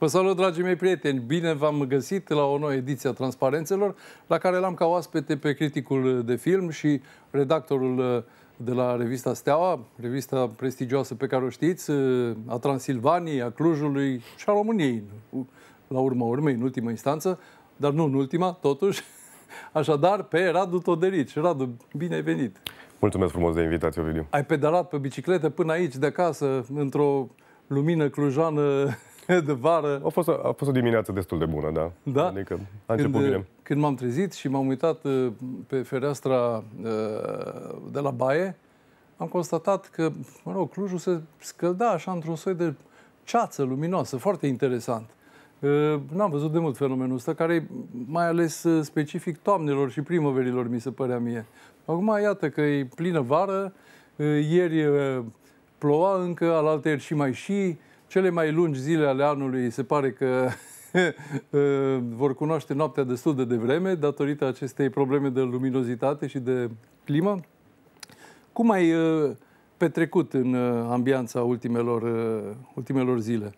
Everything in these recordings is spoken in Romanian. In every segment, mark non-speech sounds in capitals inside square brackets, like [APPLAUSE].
Vă salut, dragii mei prieteni! Bine v-am găsit la o nouă ediție a Transparențelor, la care l-am ca oaspete pe criticul de film și redactorul uh, de la revista Steaua, revista prestigioasă pe care o știți, uh, a Transilvaniei, a Clujului și a României, uh, la urma urmei, în ultima instanță, dar nu în ultima, totuși. [LAUGHS] Așadar, pe Radu Toderici. Radu, bine ai venit! Mulțumesc frumos de invitație, Ovidiu. Ai pedalat pe bicicletă până aici, de acasă, într-o lumină clujană [LAUGHS] de vară. A fost, a fost o dimineață destul de bună, da. da? Adică a început când, bine. Când m-am trezit și m-am uitat uh, pe fereastra uh, de la baie, am constatat că, mă rog, Clujul se scălda așa într-un soi de ceață luminoasă, foarte interesant. Uh, n-am văzut de mult fenomenul ăsta, care mai ales specific toamnelor și primăverilor, mi se părea mie. Acum, iată că e plină vară, ieri ploua încă, alaltă ieri și mai și, cele mai lungi zile ale anului se pare că [LAUGHS] uh, vor cunoaște noaptea destul de devreme datorită acestei probleme de luminozitate și de climă. Cum ai uh, petrecut în uh, ambianța ultimelor, ultimelor zile?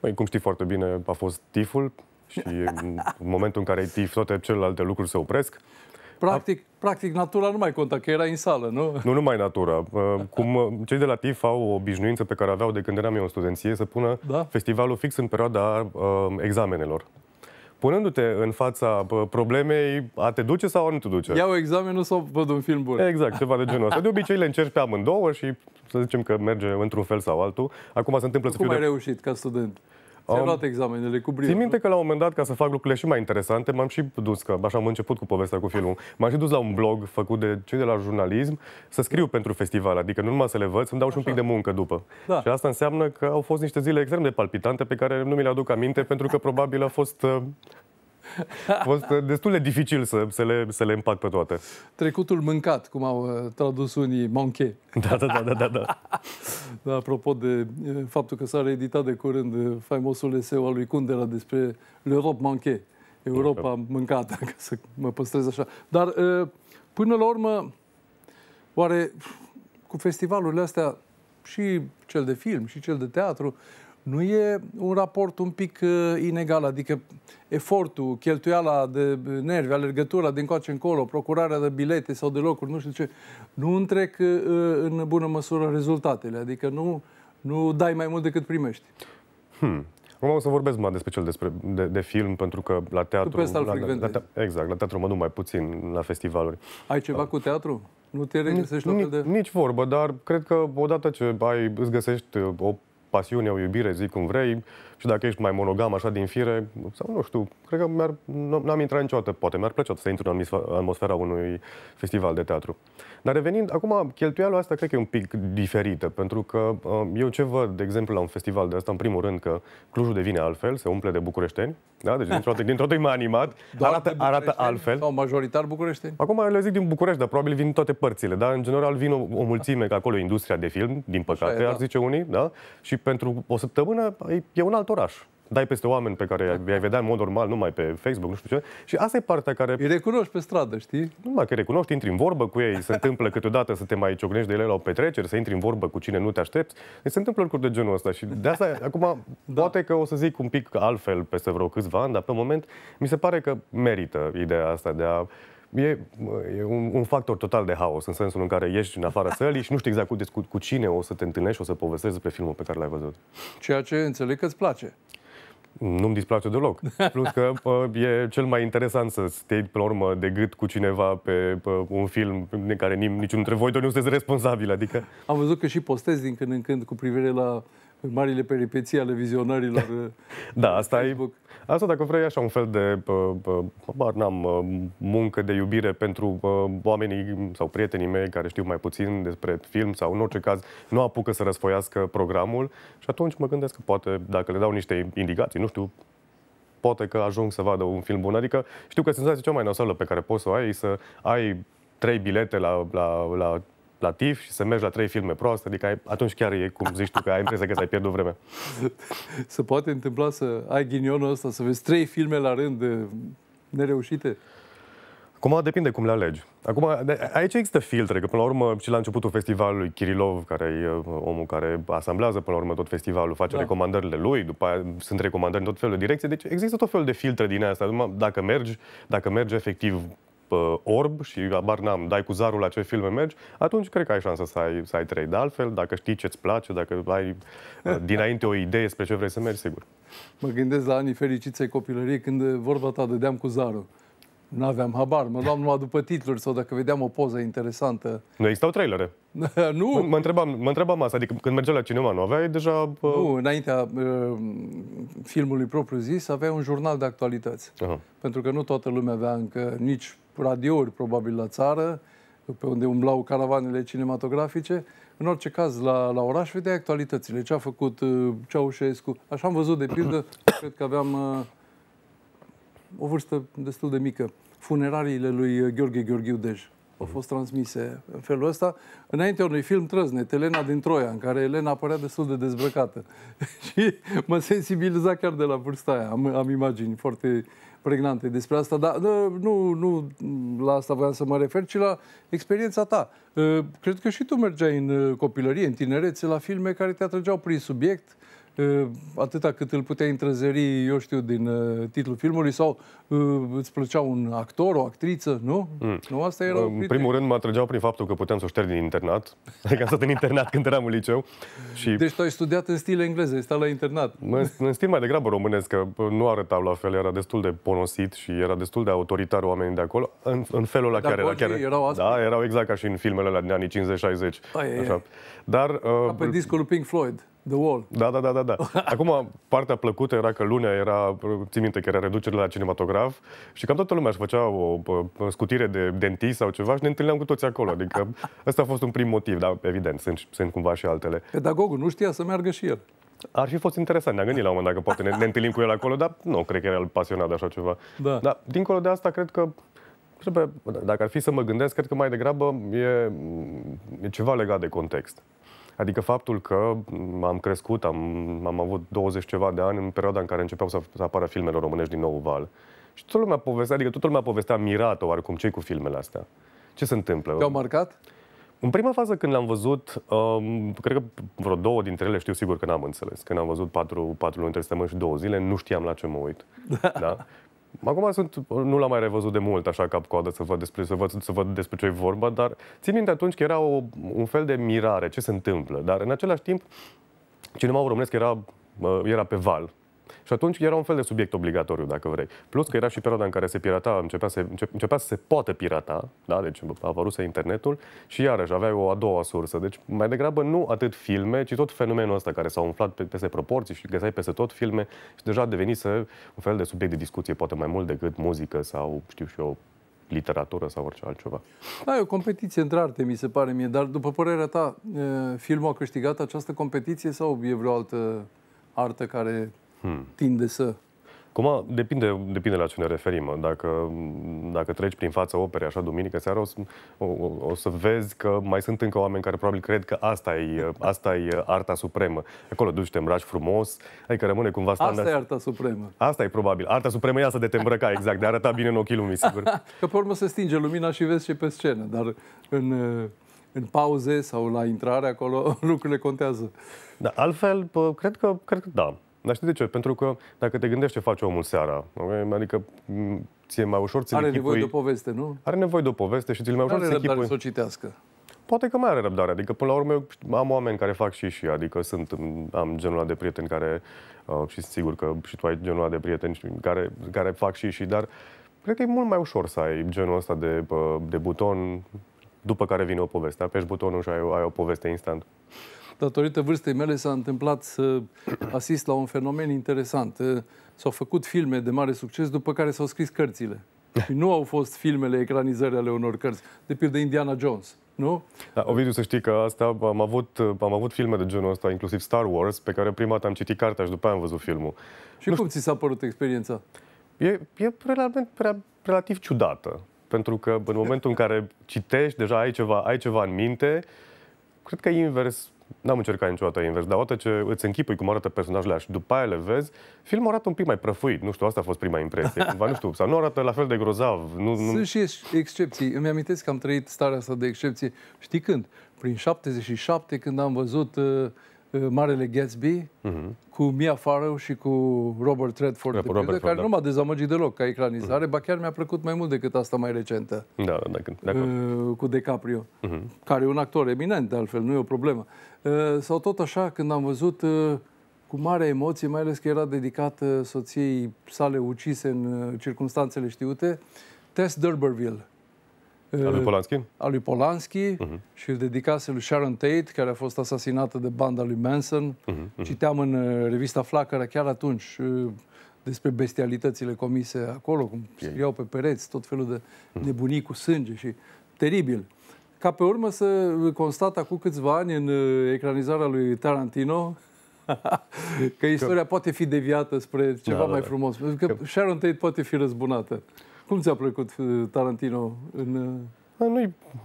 Băi, cum știi foarte bine, a fost tiful și [LAUGHS] în momentul în care ai tif, toate celelalte lucruri se opresc. Practic, A... practic natura nu mai conta, că era în sală, nu? Nu numai natura. Ă, cum ă, cei de la TIF au o obișnuință pe care aveau de când eram eu în studenție, să pună da? festivalul fix în perioada ă, examenelor punându-te în fața problemei, a te duce sau a nu te duce? Iau examenul sau văd un film bun? Exact, ceva de genul ăsta. De obicei le încerci pe amândouă și să zicem că merge într-un fel sau altul. Acum se întâmplă Cum să fiu... ai de... reușit ca student? Ți-ai um, luat examenele cu brilă. Țin minte că la un moment dat, ca să fac lucrurile și mai interesante, m-am și dus, că așa am început cu povestea cu filmul, m-am și dus la un blog făcut de cei de la jurnalism să scriu pentru festival, adică nu numai să le văd, să-mi dau și un pic de muncă după. Da. Și asta înseamnă că au fost niște zile extrem de palpitante pe care nu mi le aduc aminte pentru că probabil a fost uh, a fost uh, destul de dificil să, să, le, să le împac pe toate. Trecutul mâncat, cum au uh, tradus unii, monche. Da, da, da, da, da. da. da apropo de uh, faptul că s-a reeditat de curând faimosul eseu al lui Kundera despre L'Europe manche, Europa okay. mâncată, ca să mă păstrez așa. Dar, până la urmă, oare cu festivalurile astea și cel de film și cel de teatru, nu e un raport un pic uh, inegal? Adică efortul, cheltuiala de nervi, alergătura din coace încolo, procurarea de bilete sau de locuri, nu știu ce, nu întrec uh, în bună măsură rezultatele. Adică nu, nu dai mai mult decât primești. Hmm. Acum o să vorbesc mai despre cel despre, de, de film, pentru că la teatru... Tu pe la, la, la, te, Exact, la teatru mă duc mai puțin, la festivaluri. Ai ceva da. cu teatru? Nu te regăsești nici, la fel de... Nici vorbă, dar cred că odată ce ai, îți găsești uh, o pasiune, o iubire, zic cum vrei și dacă ești mai monogam așa din fire, sau nu știu, cred că n-am intrat niciodată, poate mi-ar plăcea să intru în atmosfera unui festival de teatru. Dar revenind, acum cheltuiala asta cred că e un pic diferită, pentru că uh, eu ce văd, de exemplu, la un festival de asta, în primul rând că Clujul devine altfel, se umple de bucureșteni, da? deci dintr-o dată, dintr-o dată e mai animat, Doar arată, arată altfel. Sau majoritar bucureșteni? Acum le zic din București, dar probabil vin toate părțile, dar în general vin o, o mulțime, că acolo e industria de film, din păcate, da. ar da. zice unii, da? și pentru o săptămână e un alt oraș. Dai peste oameni pe care i-ai vedea în mod normal, numai pe Facebook, nu știu ce. Și asta e partea care... Îi recunoști pe stradă, știi? Numai că recunoști, intri în vorbă cu ei, se întâmplă câteodată să te mai ciocnești de ele la o petrecere, să intri în vorbă cu cine nu te aștepți. Deci se întâmplă lucruri de genul ăsta și de asta, acum, da. poate că o să zic un pic altfel peste vreo câțiva ani, dar pe moment mi se pare că merită ideea asta de a e, e un, un factor total de haos, în sensul în care ieși în afara sălii și nu știi exact cu, cu, cu cine o să te întâlnești, o să povestești despre filmul pe care l-ai văzut. Ceea ce înțeleg că îți place. Nu-mi displace deloc. Plus că [LAUGHS] e cel mai interesant să te iei, pe urmă, de gât cu cineva pe, pe un film în care nim, niciun dintre voi doi nu sunteți responsabil. Adică... Am văzut că și postezi din când în când cu privire la marile peripeții ale vizionarilor. da, asta e, Asta dacă vrei așa un fel de, bar n-am, muncă de iubire pentru oamenii sau prietenii mei care știu mai puțin despre film sau în orice caz nu apucă să răsfoiască programul și atunci mă gândesc că poate dacă le dau niște indicații, nu știu, poate că ajung să vadă un film bun. Adică știu că senzația cea mai nasoală pe care poți să o ai e să ai trei bilete la, la, la la TIF și să mergi la trei filme proaste, adică ai, atunci chiar e cum zici tu că ai impresia că ți-ai pierdut vreme. [LAUGHS] Se poate întâmpla să ai ghinionul ăsta, să vezi trei filme la rând nereușite? Acum depinde cum le alegi. Acum, aici există filtre, că până la urmă și la începutul festivalului Kirilov, care e uh, omul care asamblează până la urmă tot festivalul, face da. recomandările lui, după aia sunt recomandări în tot felul de direcții, deci există tot felul de filtre din asta. Dacă mergi, dacă mergi efectiv orb și abar n-am, dai cu zarul la ce filme mergi, atunci cred că ai șansa să ai, să ai trei. De altfel, dacă știi ce-ți place, dacă ai [LAUGHS] uh, dinainte o idee spre ce vrei să mergi, sigur. Mă gândesc la anii fericiți ai copilăriei când vorba ta dădeam cu zarul. Nu aveam habar, mă luam numai după titluri sau dacă vedeam o poză interesantă. Nu existau trailere. [LAUGHS] nu. mă întrebam, mă întrebam asta, adică când mergea la cinema, nu aveai deja... Uh... Nu, înaintea uh, filmului propriu-zis avea un jurnal de actualități. -huh. Pentru că nu toată lumea avea încă nici radiouri, probabil, la țară, pe unde umblau caravanele cinematografice. În orice caz, la, la oraș vedeai actualitățile, ce a făcut uh, Ceaușescu. Așa am văzut, de pildă, [COUGHS] cred că aveam... Uh, o vârstă destul de mică funerariile lui Gheorghe Gheorghiu Dej. Au fost transmise în felul ăsta, înaintea unui film Trăznet, Elena din Troia, în care Elena apărea destul de dezbrăcată. [LAUGHS] și mă sensibiliza chiar de la vârsta aia. Am, am imagini foarte pregnante despre asta, dar da, nu, nu la asta voiam să mă refer, ci la experiența ta. Ă, cred că și tu mergeai în copilărie, în tinerețe, la filme care te atrăgeau prin subiect, atâta cât îl puteai întrezări, eu știu, din titlul filmului sau îți plăcea un actor, o actriță, nu? Mm. Nu, asta era... În primul rând mă atrăgeau prin faptul că puteam să o șterg din internat. [LAUGHS] Adică am stat în internat când eram în liceu. Și... Deci tu ai studiat în stil englez, ai stat la internat. În, în stil mai degrabă românesc, că nu arătau la fel, era destul de ponosit și era destul de autoritar oamenii de acolo, în, în felul la care... era. chiar, erau Da, erau exact ca și în filmele la din anii 50-60. Dar, uh, ca pe discul Pink Floyd. The Wall. Da, da, da, da. da. [LAUGHS] Acum, partea plăcută era că lunea era, țin minte că era reducere la cinematograf și cam toată lumea își făcea o scutire de dentist sau ceva și ne întâlneam cu toți acolo. Adică [LAUGHS] ăsta a fost un prim motiv, dar evident, sunt, sunt cumva și altele. Pedagogul nu știa să meargă și el. Ar fi fost interesant, ne-am gândit la un moment dat că poate ne, ne întâlnim cu el acolo, dar nu cred că era pasionat de așa ceva. Da. Dar, dincolo de asta, cred că trebuie, dacă ar fi să mă gândesc, cred că mai degrabă e, e ceva legat de context. Adică faptul că am crescut, am, am avut 20 ceva de ani în perioada în care începeau să, să apară filmele românești din nou val. Și toată lumea povestea, adică toată lumea povestea mirat oarecum ce cu filmele astea. Ce se întâmplă? Te-au marcat? În prima fază când l-am văzut, um, cred că vreo două dintre ele știu sigur că n-am înțeles. Când am văzut patru, patru luni, între și două zile, nu știam la ce mă uit. [LAUGHS] Da? Acum sunt, nu l-am mai revăzut de mult, așa cap-coadă, să văd despre, să văd, să văd despre ce e vorba, dar țin minte atunci că era o, un fel de mirare, ce se întâmplă. Dar în același timp, cinemaul românesc era, era pe val și atunci era un fel de subiect obligatoriu, dacă vrei. Plus că era și perioada în care se pirata, începea să, începea să se poată pirata, da? deci apăruse internetul și iarăși aveai o a doua sursă. Deci mai degrabă nu atât filme, ci tot fenomenul ăsta care s-a umflat pe, peste proporții și găseai peste tot filme și deja devenise un fel de subiect de discuție, poate mai mult decât muzică sau, știu și eu, literatură sau orice altceva. Da, e o competiție între arte, mi se pare mie, dar după părerea ta, filmul a câștigat această competiție sau e vreo altă artă care hmm. tinde să... Cum a, depinde, depinde la ce ne referim. Dacă, dacă treci prin fața operei așa duminică seara, o, să, o, o să vezi că mai sunt încă oameni care probabil cred că asta e, asta e arta supremă. Acolo duci te îmbraci frumos, adică rămâne cumva standard. Asta e arta supremă. Asta e probabil. Arta supremă e asta de te îmbrăca, exact, de a arăta bine în ochii lumii, sigur. [LAUGHS] Că pe urmă se stinge lumina și vezi ce pe scenă, dar în, în pauze sau la intrare acolo, [LAUGHS] lucrurile contează. Da, altfel, cred că, cred că da. Dar știi de ce? Pentru că dacă te gândești ce face omul seara, adică ție mai ușor ți Are echipui... nevoie de o poveste, nu? Are nevoie de o poveste și ți-l mai ușor Are ți echipui... să o citească. Poate că mai are răbdare. Adică, până la urmă, eu am oameni care fac și și. Adică sunt, am genul de prieteni care, uh, și sigur că și tu ai genul de prieteni care, care fac și și, dar cred că e mult mai ușor să ai genul ăsta de, uh, de buton după care vine o poveste. Apeși butonul și ai, ai o poveste instant datorită vârstei mele, s-a întâmplat să asist la un fenomen interesant. Eh, s-au făcut filme de mare succes, după care s-au scris cărțile. Eh. Și nu au fost filmele, ecranizări ale unor cărți. De pildă Indiana Jones nu? Da, Ovidiu, să știi că asta am avut, am avut filme de genul ăsta, inclusiv Star Wars, pe care prima dată am citit cartea și după aia am văzut filmul. Și nu cum știu... ți s-a părut experiența? E, e relativ, relativ ciudată, pentru că în momentul în care citești, deja ai ceva, ai ceva în minte, cred că invers N-am încercat niciodată invers, dar odată ce îți închipui cum arată personajele și după aia le vezi, filmul arată un pic mai prăfuit. Nu știu, asta a fost prima impresie. [LAUGHS] Cumva, nu știu, sau nu arată la fel de grozav. Nu, nu... Sunt și excepții. Îmi amintesc că am trăit starea asta de excepție. Știi când? Prin 77, când am văzut uh, Uh, Marele Gatsby, uh-huh. cu Mia Farrow și cu Robert Redford, Robert, de pildă, Robert, care da. nu m-a dezamăgit deloc ca ecranizare, uh-huh. ba chiar mi-a plăcut mai mult decât asta mai recentă. Da, da, da, de uh, cu DiCaprio, uh-huh. care e un actor eminent, de altfel, nu e o problemă. Uh, sau tot așa, când am văzut cu mare emoție, mai ales că era dedicat soției sale ucise în circunstanțele știute, Tess D'Urberville, al lui ă, Polanski? Al lui Polanski uh-huh. și dedicase lui Sharon Tate, care a fost asasinată de banda lui Manson. Uh-huh. Uh-huh. Citeam în uh, revista Flacăra chiar atunci uh, despre bestialitățile comise acolo, cum scriau pe pereți, tot felul de nebunii cu sânge și teribil. Ca pe urmă să constat acum câțiva ani în uh, ecranizarea lui Tarantino [LAUGHS] că istoria că... poate fi deviată spre da, ceva da, da, da. mai frumos. Că, că Sharon Tate poate fi răzbunată. Cum ți-a plăcut uh, Tarantino în... Uh, a,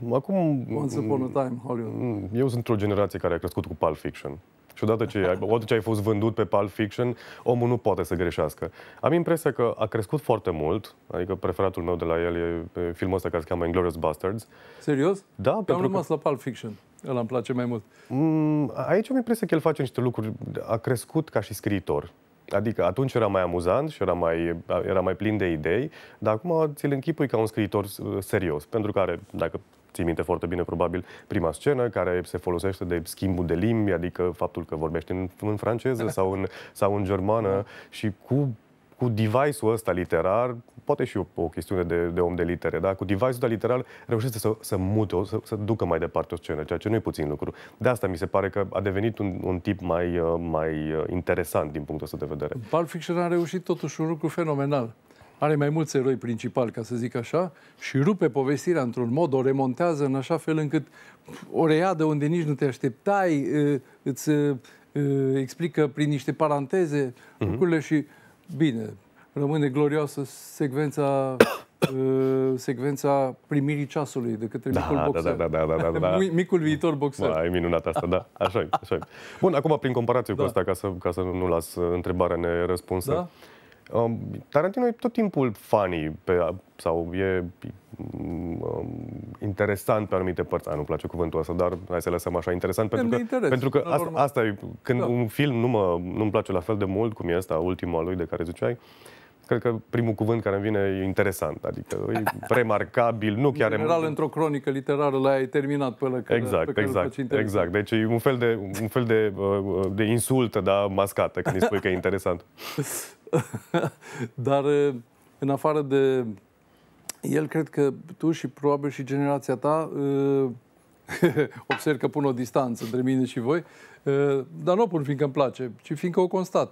nu, acum... Once Upon a Time, Hollywood. Mm, eu sunt într-o generație care a crescut cu Pulp Fiction. Și odată ce, ai, odată ce ai fost vândut pe Pulp Fiction, omul nu poate să greșească. Am impresia că a crescut foarte mult, adică preferatul meu de la el e filmul ăsta care se cheamă Inglourious Bastards. Serios? Da, Te-am pentru rămas că... la Pulp Fiction. El îmi place mai mult. Mm, aici am impresia că el face niște lucruri, a crescut ca și scriitor. Adică atunci era mai amuzant și era mai, era mai plin de idei, dar acum ți-l închipui ca un scriitor serios, pentru care, dacă ții minte foarte bine, probabil, prima scenă care se folosește de schimbul de limbi, adică faptul că vorbești în, în franceză [LAUGHS] sau în, sau în germană da. și cu cu device-ul ăsta literar, poate și o, o chestiune de, de om de litere, da? cu device-ul ăsta literar reușește să, să mute, să, să ducă mai departe o scenă, ceea ce nu e puțin lucru. De asta mi se pare că a devenit un, un tip mai, uh, mai uh, interesant din punctul ăsta de vedere. Pulp Fiction a reușit totuși un lucru fenomenal. Are mai mulți eroi principali, ca să zic așa, și rupe povestirea într-un mod, o remontează în așa fel încât o reia de unde nici nu te așteptai, uh, îți explică prin niște paranteze uh-huh. lucrurile și Bine, rămâne glorioasă secvența [COUGHS] uh, secvența primirii ceasului de către da, micul da, da, boxer. Da, da, da, da, da, da. Micul viitor boxer. Da, e minunat asta, da. Așa e, așa e. Bun, acum prin comparație da. cu asta, ca să, ca să nu las întrebarea nerăspunsă. Da? Um, Tarantino e tot timpul funny pe, sau e um, interesant pe anumite părți. A, nu-mi place cuvântul ăsta, dar hai să lăsăm așa interesant, pentru că, interes, pentru că asta, asta e, când da. un film nu mă, nu-mi place la fel de mult cum e ăsta, ultimul lui de care ziceai, cred că primul cuvânt care îmi vine e interesant, adică e [LAUGHS] remarcabil, nu chiar... În general, într-o cronică literară l-ai terminat pe ăla care, exact, pe care exact, exact. Deci e un fel de, un fel de, uh, de insultă, dar mascată, când îi spui că e interesant. [LAUGHS] [LAUGHS] Dar în afară de el, cred că tu și probabil și generația ta [LAUGHS] observ că pun o distanță între mine și voi, dar nu o pun fiindcă îmi place, ci fiindcă o constat.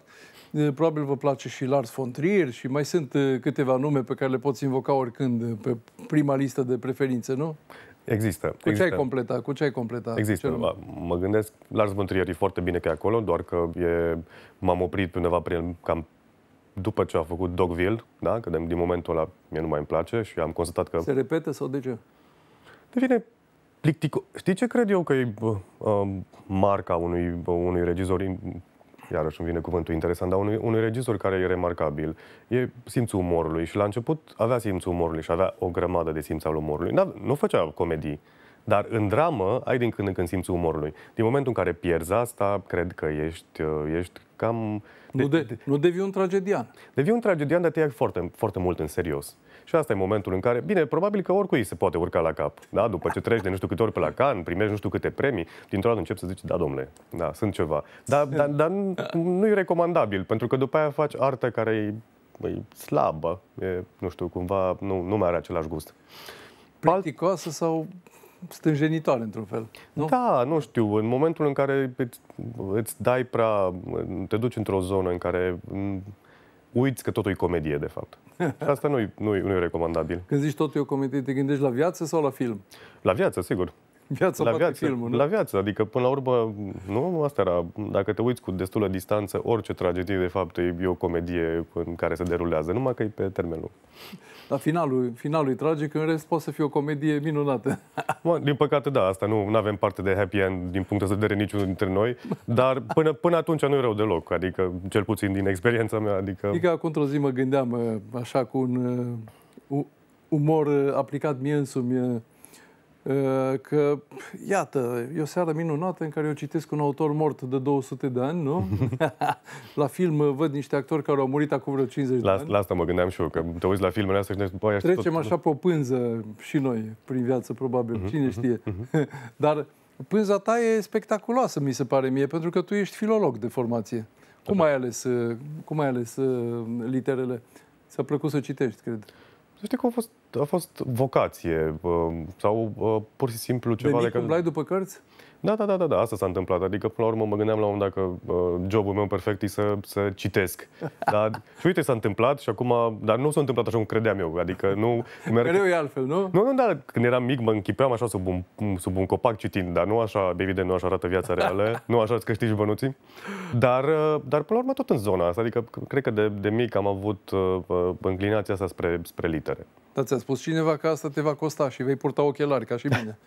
Probabil vă place și Lars von Trier și mai sunt câteva nume pe care le poți invoca oricând pe prima listă de preferințe, nu? Există. Cu ce ai completat? Cu ce ai completat? Există. Cel... Mă gândesc, Lars von Trier e foarte bine că e acolo, doar că e, m-am oprit undeva prin, cam după ce a făcut Dogville, da? că din momentul ăla mie nu mai îmi place și am constatat că... Se repete sau de ce? Devine plictico... Știi ce cred eu că e uh, marca unui, uh, unui regizor iarăși îmi vine cuvântul interesant, dar unui, unui regizor care e remarcabil, e simțul umorului și la început avea simțul umorului și avea o grămadă de simț al umorului. Nu făcea comedii, dar în dramă ai din când în când simțul umorului. Din momentul în care pierzi asta, cred că ești, uh, ești cam... De, nu, de, de, nu devii un tragedian. Devii un tragedian, dar te ia foarte, foarte mult în serios. Și asta e momentul în care, bine, probabil că oricui se poate urca la cap, da? După ce treci de nu știu câte ori pe la can, primești nu știu câte premii, dintr-o dată începi să zici, da, domnule, da, sunt ceva. Dar da, da, nu e recomandabil, pentru că după aia faci artă care e, e slabă, e, nu știu, cumva nu, nu mai are același gust. Plicticoasă sau stânjenitoare, într-un fel. Nu? Da, nu știu. În momentul în care îți, îți dai prea... te duci într-o zonă în care mm, uiți că totul e comedie, de fapt. [LAUGHS] Asta nu e recomandabil. Când zici totul e o comedie, te gândești la viață sau la film? La viață, sigur. Viața la viață, filmul, nu? La viață, adică până la urmă, nu, asta era, dacă te uiți cu destulă distanță, orice tragedie de fapt e, o comedie în care se derulează, numai că e pe termen lung. Dar finalul, finalul e tragic, în rest poate să fie o comedie minunată. Bă, din păcate, da, asta nu avem parte de happy end din punct de vedere niciunul dintre noi, dar până, până atunci nu e rău deloc, adică cel puțin din experiența mea. Adică, adică acum într-o zi mă gândeam așa cu un, un uh, umor uh, aplicat mie însumi uh, Uh, că, iată, e o seară minunată în care eu citesc un autor mort de 200 de ani, nu? [LAUGHS] la film uh, văd niște actori care au murit acum vreo 50 la, de ani. La asta mă gândeam și eu, că te uiți la filmele astea și ne băi, Trecem tot... așa pe o pânză și noi prin viață, probabil, uh-huh, cine mhm, știe. Uh-huh. [LAUGHS] Dar pânza ta e spectaculoasă, mi se pare mie, pentru că tu ești filolog de formație. Cum ai ales, uh, cum ai ales literele? Ți-a plăcut să citești, cred. Să știi că au fost a fost vocație sau pur și simplu ceva de mic de... după cărți? Da, da, da, da, da, asta s-a întâmplat. Adică, până la urmă, mă gândeam la un dacă uh, jobul meu perfect e să, să citesc. [LAUGHS] Dar, și uite, s-a întâmplat și acum, dar nu s-a întâmplat așa cum credeam eu. Adică, nu [LAUGHS] merg... Creu e altfel, nu? Nu, nu, da, când eram mic mă închipeam așa sub un, sub un copac citind, dar nu așa, evident, nu așa arată viața reală, [LAUGHS] nu așa îți câștigi bănuții. Dar, ă, dar, până la urmă, tot în zona asta. Adică, cred că de, de mic am avut uh, înclinația asta spre, spre litere. Dar ți-a spus cineva că asta te va costa și vei purta ochelari, ca și mine. [LAUGHS]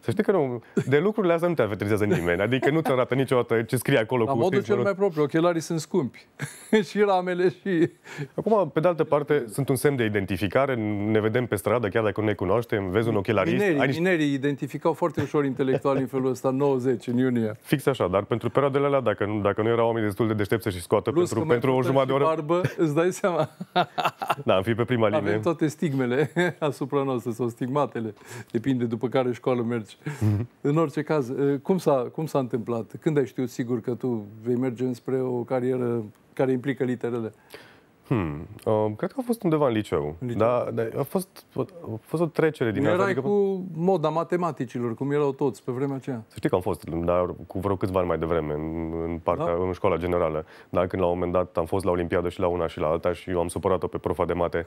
Să știi că nu, de lucrurile astea nu te avertizează nimeni. Adică nu te arată niciodată ce scrie acolo La cu modul cel mai propriu, ochelarii sunt scumpi. [LAUGHS] și ramele și... Acum, pe de altă parte, sunt un semn de identificare. Ne vedem pe stradă, chiar dacă nu ne cunoaștem, vezi un ochelarist. Minerii, ai niște... minerii identificau foarte ușor intelectual în felul ăsta, 90, în iunie. Fix așa, dar pentru perioadele alea, dacă nu, dacă nu erau oameni destul de deștepți și scoată Plus pentru, pentru o jumătate de oră... Barbă, îți dai seama. [LAUGHS] da, am fi pe prima linie. Avem toate stigmele stigmele [LAUGHS] asupra noastră sau stigmatele, depinde după care școală mergi. Mm-hmm. În orice caz, eh, cum s-a, cum s-a întâmplat? Când ai știut sigur că tu vei merge înspre o carieră care implică literele? Uh, Hmm. Uh, cred că a fost undeva în liceu. liceu. Da, da, a, fost, a fost o trecere din Erai adică... cu moda matematicilor, cum erau toți pe vremea aceea. Să știi că am fost, dar cu vreo câțiva ani mai devreme, în, în, partea, da? în școala generală. Da, când la un moment dat am fost la Olimpiadă și la una și la alta și eu am supărat-o pe profa de mate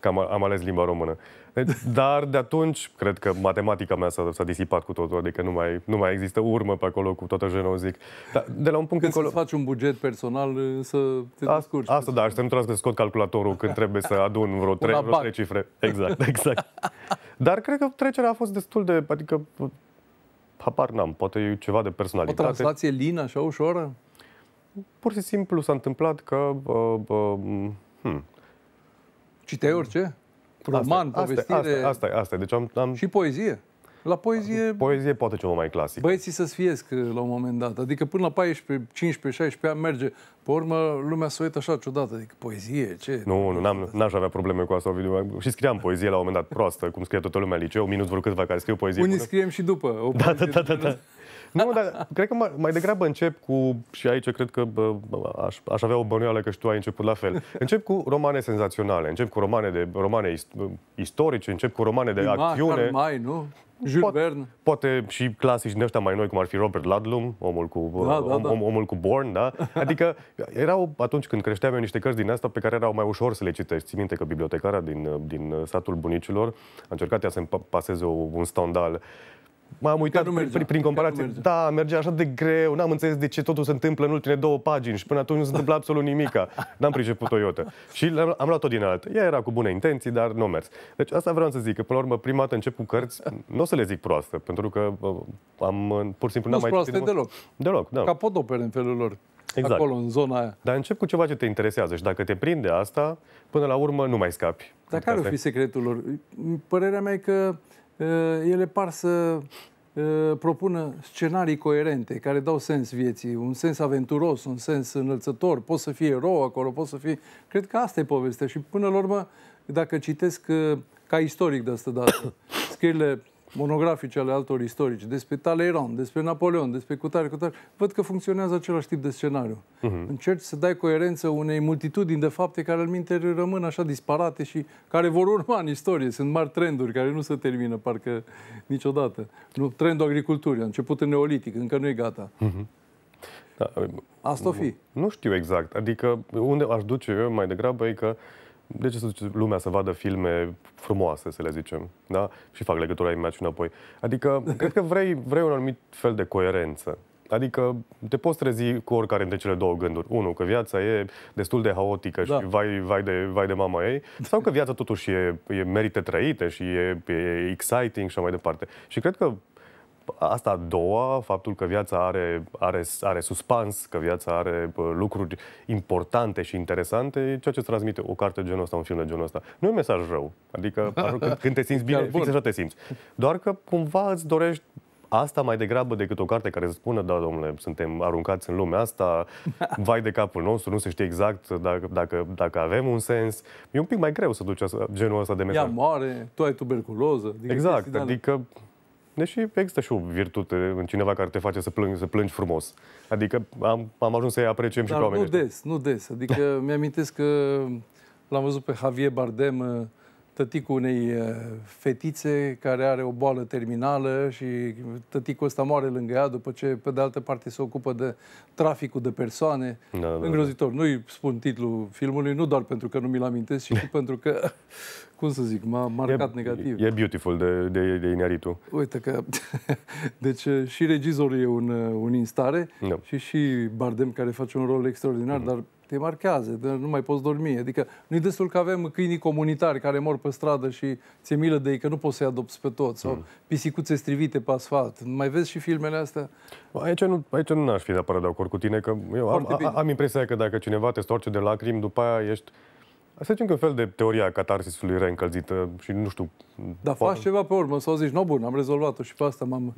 că am, am ales limba română. [LAUGHS] Dar de atunci, cred că matematica mea s-a, disipat cu totul, adică nu mai, nu mai există urmă pe acolo cu toată genul, zic. Dar de la un punct când încolo... faci un buget personal, să te Asta, asta da, și să nu să scot calculatorul când trebuie să adun vreo trei, vreo trei cifre. Exact, exact. Dar cred că trecerea a fost destul de, adică, apar n-am, poate e ceva de personalitate. O translație lină, așa, ușoară? Pur și simplu s-a întâmplat că... Uh, uh, hmm. Citeai orice? Roman, asta, povestire... Asta, asta, asta, asta. Deci am, am... Și poezie. La poezie... Poezie poate ceva mai clasic. Băieții să sfiesc eh, la un moment dat. Adică până la 14, 15, 16 ani merge. Pe urmă, lumea se uită așa ciudată. Adică poezie, ce? Nu, nu, n-am, n-aș avea probleme cu asta, Ovidiu. Și scriam poezie la un moment dat proastă, cum scrie toată lumea liceu, minus vreo câțiva care scriu poezie. Unii până... scriem și după. O da, da, da, da, da. Nu, dar cred că mai degrabă încep cu, și aici cred că bă, aș, aș avea o bănuială că și tu ai început la fel. Încep cu romane senzaționale, încep cu romane de romane ist, istorice, încep cu romane de Ima, acțiune. Mai, nu? Jules Poate, Verne. Poate și clasici din ăștia mai noi, cum ar fi Robert Ludlum, omul cu, da, da om, da, da. Om, omul cu Born, da? [LAUGHS] Adică erau atunci când creșteam eu niște cărți din asta pe care erau mai ușor să le citești. Ții minte că bibliotecara din, din satul bunicilor a încercat ea să-mi paseze un standal M-am uitat nu mergea, prin, prin comparație. nu Da, mergea așa de greu, n-am înțeles de ce totul se întâmplă în ultimele două pagini și până atunci nu se întâmplă absolut nimic. N-am priceput o iotă. Și am, am luat-o din altă. Ea era cu bune intenții, dar nu mers. Deci asta vreau să zic, că până la urmă prima dată încep cu cărți, nu o să le zic proastă, pentru că am pur și simplu n-am mai proaste deloc. Deloc, da. Ca în felul lor. Exact. Acolo, în zona aia. Dar încep cu ceva ce te interesează și dacă te prinde asta, până la urmă nu mai scapi. Dar care ar fi secretul lor? Părerea mea e că Uh, ele par să uh, propună scenarii coerente care dau sens vieții, un sens aventuros, un sens înălțător, poți să fii erou acolo, poți să fii... Cred că asta e povestea și până la urmă, dacă citesc uh, ca istoric de asta dată, [COUGHS] scrierile monografice ale altor istorici, despre Talleyrand, despre Napoleon, despre cutare, cutare, văd că funcționează același tip de scenariu. Uh-huh. Încerci să dai coerență unei multitudini de fapte care în minte rămân așa disparate și care vor urma în istorie. Sunt mari trenduri care nu se termină parcă niciodată. Nu, trendul agriculturii a început în neolitic, încă nu e gata. Uh-huh. Da, Asta o fi. Nu, nu știu exact. Adică unde aș duce eu mai degrabă e că uh, de ce să duce lumea să vadă filme frumoase, să le zicem, da? Și fac legătura imediat și înapoi. Adică, [LAUGHS] cred că vrei, vrei un anumit fel de coerență. Adică te poți trezi cu oricare dintre cele două gânduri. Unul, că viața e destul de haotică da. și vai, vai, de, vai de mama ei, sau că viața totuși e, e merită trăită și e, e exciting și mai departe. Și cred că asta a doua, faptul că viața are, are, are suspans, că viața are lucruri importante și interesante, ceea ce îți transmite o carte genul ăsta, un film de genul ăsta. Nu e un mesaj rău, adică [LAUGHS] când, când te simți bine, fix așa te simți. Doar că cumva îți dorești asta mai degrabă decât o carte care îți spună, da, domnule, suntem aruncați în lumea asta, [LAUGHS] vai de capul nostru, nu se știe exact dacă, dacă, dacă avem un sens. E un pic mai greu să duci genul ăsta de mesaj. Ea moare, tu ai tuberculoză. Adică exact, adică Deși există și o virtute în cineva care te face să plângi, să plângi frumos. Adică am, am ajuns să-i apreciem Dar și pe oamenii. nu des, nu des. Adică [LAUGHS] mi-amintesc că l-am văzut pe Javier Bardem uh, tăticul unei uh, fetițe care are o boală terminală și tăticul ăsta moare lângă ea după ce, pe de altă parte, se ocupă de traficul de persoane. Da, da, da. Îngrozitor. Da. Nu-i spun titlul filmului, nu doar pentru că nu mi-l amintesc, ci și [LAUGHS] pentru că, cum să zic, m-a marcat e, negativ. E beautiful de, de, de Inaritu. Uite că... [LAUGHS] deci uh, și regizorul e un, uh, un instare da. și și Bardem, care face un rol extraordinar, mm-hmm. dar te marchează, nu mai poți dormi. Adică nu-i destul că avem câinii comunitari care mor pe stradă și ți-e milă de ei că nu poți să-i adopți pe toți, sau mm. pisicuțe strivite pe asfalt. Mai vezi și filmele astea? Aici nu, aici nu aș fi neapărat de acord cu tine, că eu am, am impresia că dacă cineva te storce de lacrimi, după aia ești să zicem că un fel de teoria catarsisului reîncălzită și nu știu... Dar faci ceva pe urmă, sau zici, nu bun, am rezolvat-o și pe asta m-am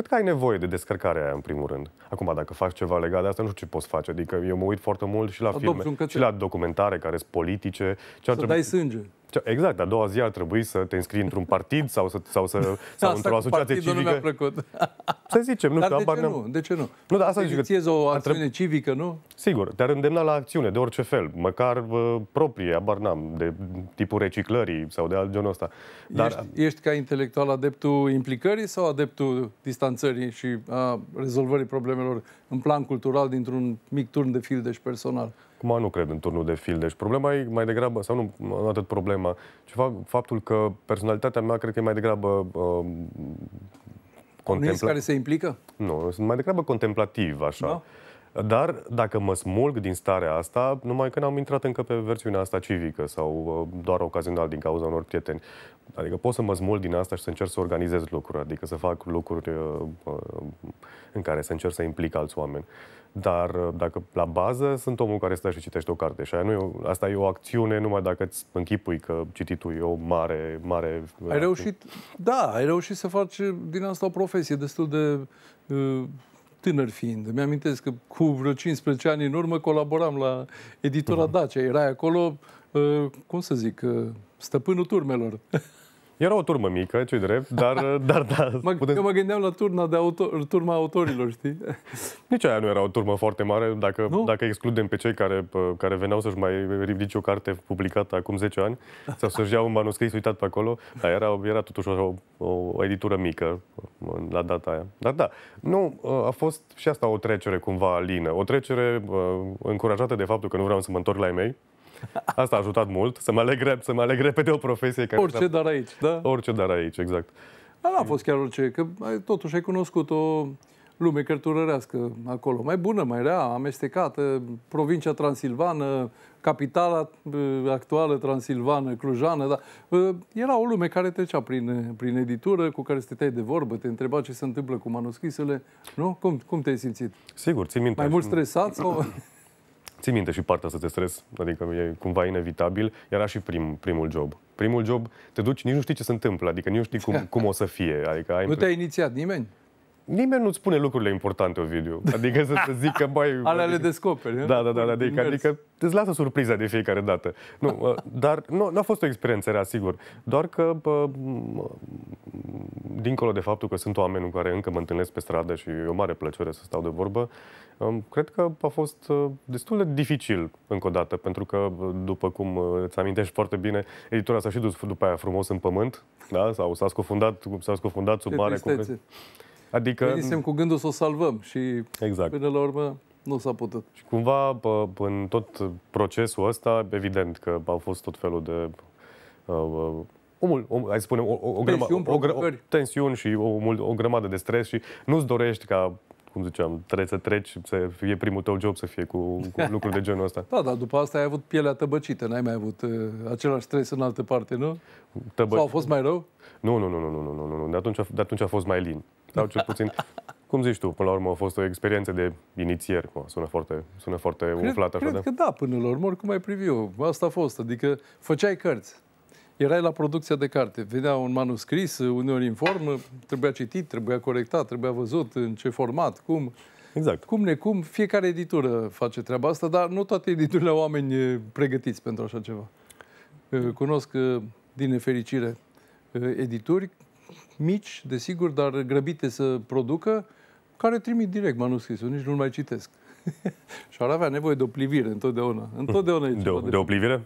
Cred că ai nevoie de descărcarea aia, în primul rând. Acum, dacă faci ceva legat de asta, nu știu ce poți face. Adică eu mă uit foarte mult și la filme, și la documentare care sunt politice. Ce ar să trebui... dai sânge. Exact, a doua zi ar trebui să te înscrii într-un partid sau, să, sau, să, sau într-o asociație civică. mi-a plăcut. Să zicem, nu știu, dar de ce nu? De ce nu? Nu, dar asta zic că... o acțiune civică, nu? Sigur, te-ar îndemna la acțiune de orice fel, măcar uh, proprie, abar n-am, de tipul reciclării sau de alt genul ăsta. Dar... Ești, ești ca intelectual adeptul implicării sau adeptul distanțării și a rezolvării problemelor în plan cultural dintr-un mic turn de fildeș personal? Acum nu cred în turnul de fil, deci problema e mai degrabă, sau nu, nu atât problema, ci faptul că personalitatea mea cred că e mai degrabă uh, contempla... care se implică? Nu, sunt mai degrabă contemplativ, așa. Da? Dar dacă mă smulg din starea asta, numai că n-am intrat încă pe versiunea asta civică sau uh, doar ocazional din cauza unor prieteni. Adică pot să mă smulg din asta și să încerc să organizez lucruri, adică să fac lucruri uh, uh, în care să încerc să implic alți oameni. Dar uh, dacă la bază sunt omul care stă și citește o carte și aia nu e, asta e o acțiune numai dacă îți închipui că cititul e o mare, mare... Uh, ai reușit, da, ai reușit să faci din asta o profesie destul de uh, tânăr fiind. Îmi amintesc că cu vreo 15 ani în urmă colaboram la editura uh-huh. Dacia. Erai acolo, cum să zic, stăpânul turmelor. [LAUGHS] Era o turmă mică, ce drept, dar, [LAUGHS] dar da. Mă, putem... Eu mă gândeam la turna de autor, turma autorilor, știi? Nici aia nu era o turmă foarte mare, dacă, dacă excludem pe cei care, care veneau să-și mai ridice o carte publicată acum 10 ani sau să-și iau un manuscris uitat pe acolo. dar era, era totuși o, o editură mică la data aia. Dar da, nu, ă, a fost și asta o trecere cumva lină. O trecere ă, încurajată de faptul că nu vreau să mă întorc la ei mail Asta a ajutat mult, să mă aleg, să mă aleg repede o profesie. Care orice dar aici, da? Orice dar aici, exact. Dar da, a fost chiar orice, că totuși ai cunoscut o lume cărturărească acolo. Mai bună, mai rea, amestecată, provincia transilvană, capitala eh, actuală transilvană, clujană, dar eh, era o lume care trecea prin, prin editură, cu care stăteai de vorbă, te întreba ce se întâmplă cu manuscrisele, nu? Cum, cum te-ai simțit? Sigur, țin minte. Mai mult stresat sau... [CLEARS THROAT] ții minte și partea să te stres, adică e cumva inevitabil. Era și prim, primul job. Primul job, te duci, nici nu știi ce se întâmplă, adică nici nu știi cum, cum o să fie. Adică ai nu te-a inițiat nimeni? Nimeni nu-ți spune lucrurile importante, Ovidiu. Adică să te zică, băi... [LAUGHS] Alea le adică- descoperi, Da, da, da, da adică, adică îți lasă surpriza de fiecare dată. Nu, [LAUGHS] uh, dar nu, a fost o experiență era sigur. Doar că, bă, dincolo de faptul că sunt oameni cu care încă mă întâlnesc pe stradă și e o mare plăcere să stau de vorbă, um, cred că a fost uh, destul de dificil, încă o dată, pentru că, după cum uh, îți amintești foarte bine, editura s-a și dus după aia frumos în pământ, da? sau s-a scufundat, s-a scufundat sub mare. Cu... Adică... Venisem cu gândul să o salvăm și exact. până la urmă nu s-a putut. Și cumva pă, în tot procesul ăsta, evident că au fost tot felul de... Uh, uh omul, om, hai să spunem, o, o, o, o, o, tensiuni și o, o grămadă de stres și nu-ți dorești ca cum ziceam, trebuie să treci, să fie primul tău job să fie cu, cu [LAUGHS] lucruri de genul ăsta. Da, dar după asta ai avut pielea tăbăcită, n-ai mai avut uh, același stres în altă parte, nu? Tăbă... Sau a fost mai rău? Nu, nu, nu, nu, nu, nu, nu, nu. De atunci, de atunci a fost mai lin. Sau cel puțin, cum zici tu, până la urmă a fost o experiență de inițieri. Mă, sună foarte, sună foarte cred, umflat așa, cred de... că da, până la urmă, oricum ai priviu? Asta a fost, adică făceai cărți. Erai la producția de carte, vedea un manuscris, uneori în formă, trebuia citit, trebuia corectat, trebuia văzut în ce format, cum. Exact. Cum necum, fiecare editură face treaba asta, dar nu toate editurile au oameni eh, pregătiți pentru așa ceva. Eh, cunosc, eh, din nefericire, edituri mici, desigur, dar grăbite să producă, care trimit direct manuscrisul, nici nu mai citesc. [LAUGHS] și ar avea nevoie de o plivire întotdeauna. Întotdeauna e de, o, de o plivire?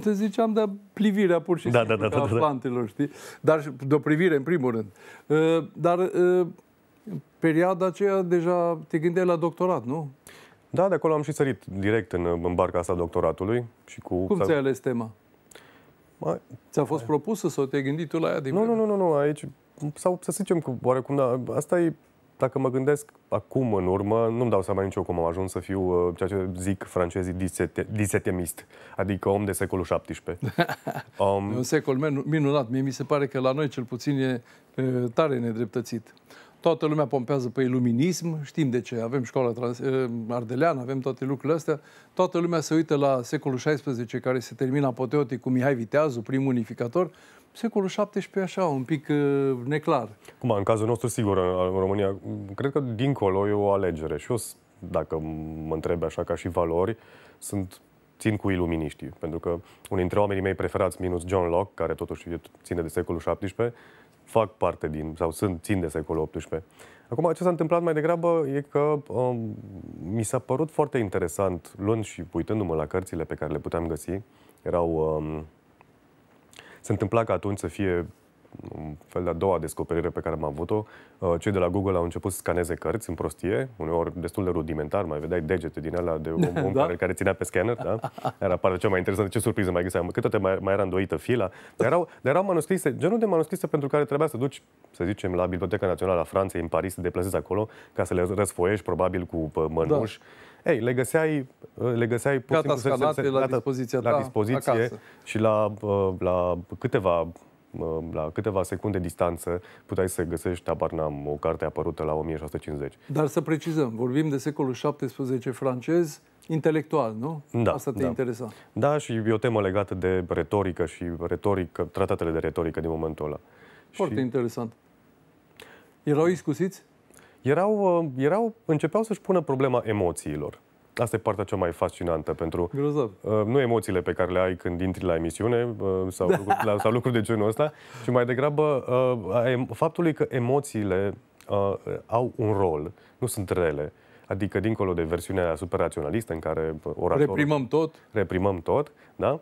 Te ziceam de plivirea pur și da, da simplu da, da, da, da, plantelor, știi? Dar de o privire, în primul rând. Uh, dar uh, perioada aceea deja te gândeai la doctorat, nu? Da, de acolo am și sărit direct în, în barca asta doctoratului. Și cu... Cum ți-ai ales tema? Ma Ți-a fost propusă sau te-ai gândit tu la ea? Din nu, nu, nu, nu, nu, aici... Sau să zicem că oarecum, da, asta e dacă mă gândesc acum în urmă, nu-mi dau seama nici eu cum am ajuns să fiu uh, ceea ce zic francezii disete, disetemist, adică om de secolul XVII. [LAUGHS] um, e un secol minunat. Mie mi se pare că la noi cel puțin e, e tare nedreptățit toată lumea pompează pe iluminism, știm de ce, avem școala trans- eh, ardeleană, avem toate lucrurile astea, toată lumea se uită la secolul XVI, care se termină apoteotic cu Mihai Viteazu, primul unificator, secolul XVII așa, un pic uh, neclar. Cum, în cazul nostru, sigur, în, România, cred că dincolo e o alegere și eu, dacă mă întrebe așa ca și valori, sunt țin cu iluminiștii, pentru că unul dintre oamenii mei preferați, minus John Locke, care totuși ține de secolul XVII, fac parte din, sau sunt, țin de secolul XVIII. Acum, ce s-a întâmplat mai degrabă e că um, mi s-a părut foarte interesant, luând și uitându-mă la cărțile pe care le puteam găsi, erau... Um, se întâmpla că atunci să fie un fel de a doua descoperire pe care am avut-o, uh, cei de la Google au început să scaneze cărți în prostie, uneori destul de rudimentar, mai vedeai degete din alea de un [LAUGHS] om da? care, ținea pe scanner, da? Era partea cea mai interesantă, ce surpriză mai găseam, câte toate mai, mai era îndoită fila, dar erau, dar erau manuscrise, genul de manuscrise pentru care trebuia să duci, să zicem, la Biblioteca Națională a Franței, în Paris, să te deplasezi acolo, ca să le răsfoiești, probabil, cu uh, mănuși. Da. Ei, le găseai, uh, le găseai pur Gata, simplu, scanate, se, se, la, la la dispoziție acasă. și la, la câteva la câteva secunde distanță, puteai să găsești, abar o carte apărută la 1650. Dar să precizăm, vorbim de secolul 17 francez, intelectual, nu? Da, Asta te da. interesa. Da, și e o temă legată de retorică și retorică, tratatele de retorică din momentul ăla. Foarte și... interesant. Erau iscusiți? Erau, uh, erau, începeau să-și pună problema emoțiilor asta e partea cea mai fascinantă pentru... Grozav. Uh, nu emoțiile pe care le ai când intri la emisiune uh, sau, da. lucruri, la, sau lucruri de genul ăsta, ci mai degrabă uh, faptului că emoțiile uh, au un rol, nu sunt rele. Adică, dincolo de versiunea super în care oratorul... Reprimăm tot. Reprimăm tot, da?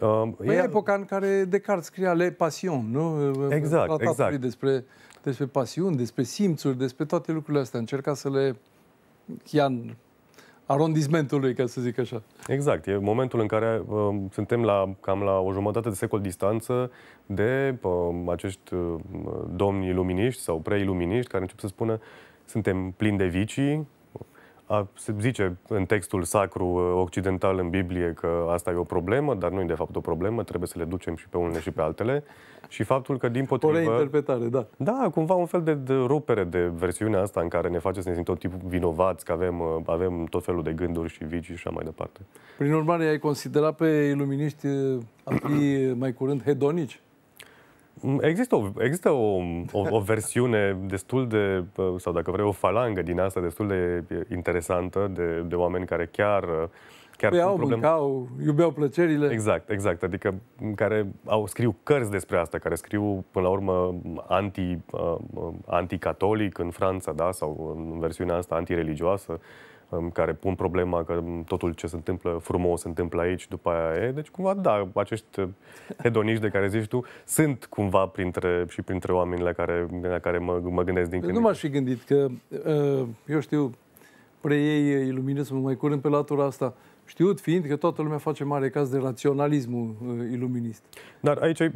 Uh, păi, e epoca în care Descartes scria Le pasion, nu? Exact, exact. Despre, despre pasiuni, despre simțuri, despre toate lucrurile astea. Încerca să le... Chiar arondismentului, ca să zic așa. Exact, e momentul în care uh, suntem la, cam la o jumătate de secol distanță de uh, acești uh, domni iluminiști sau preiluminiști care încep să spună suntem plini de vicii, a, se zice în textul sacru uh, occidental în Biblie că asta e o problemă, dar nu e de fapt o problemă, trebuie să le ducem și pe unele și pe altele. Și faptul că din potrivă... O reinterpretare, da. Da, cumva un fel de, de rupere de versiunea asta în care ne face să ne simțim tot tipul vinovați, că avem, uh, avem tot felul de gânduri și vicii și așa mai departe. Prin urmare, ai considerat pe iluminiști uh, a fi mai curând hedonici? Există, o, există o, o, o versiune destul de, sau dacă vrei, o falangă din asta destul de interesantă de, de oameni care chiar chiar Beau, păi problem... mâncau, iubeau plăcerile. Exact, exact. Adică care au scriu cărți despre asta, care scriu până la urmă anti, uh, anticatolic în Franța, da? sau în versiunea asta antireligioasă. Um, care pun problema că totul ce se întâmplă frumos se întâmplă aici, după aia e. Deci, cumva, da, acești uh, [LAUGHS] hedoniști de care zici tu sunt cumva printre, și printre oamenii la care, la care mă, mă gândesc din când. Nu m-aș fi gândit că, uh, eu știu, preiei iluminismul mai curând pe latura asta, știut fiind că toată lumea face mare caz de raționalismul uh, iluminist. Dar aici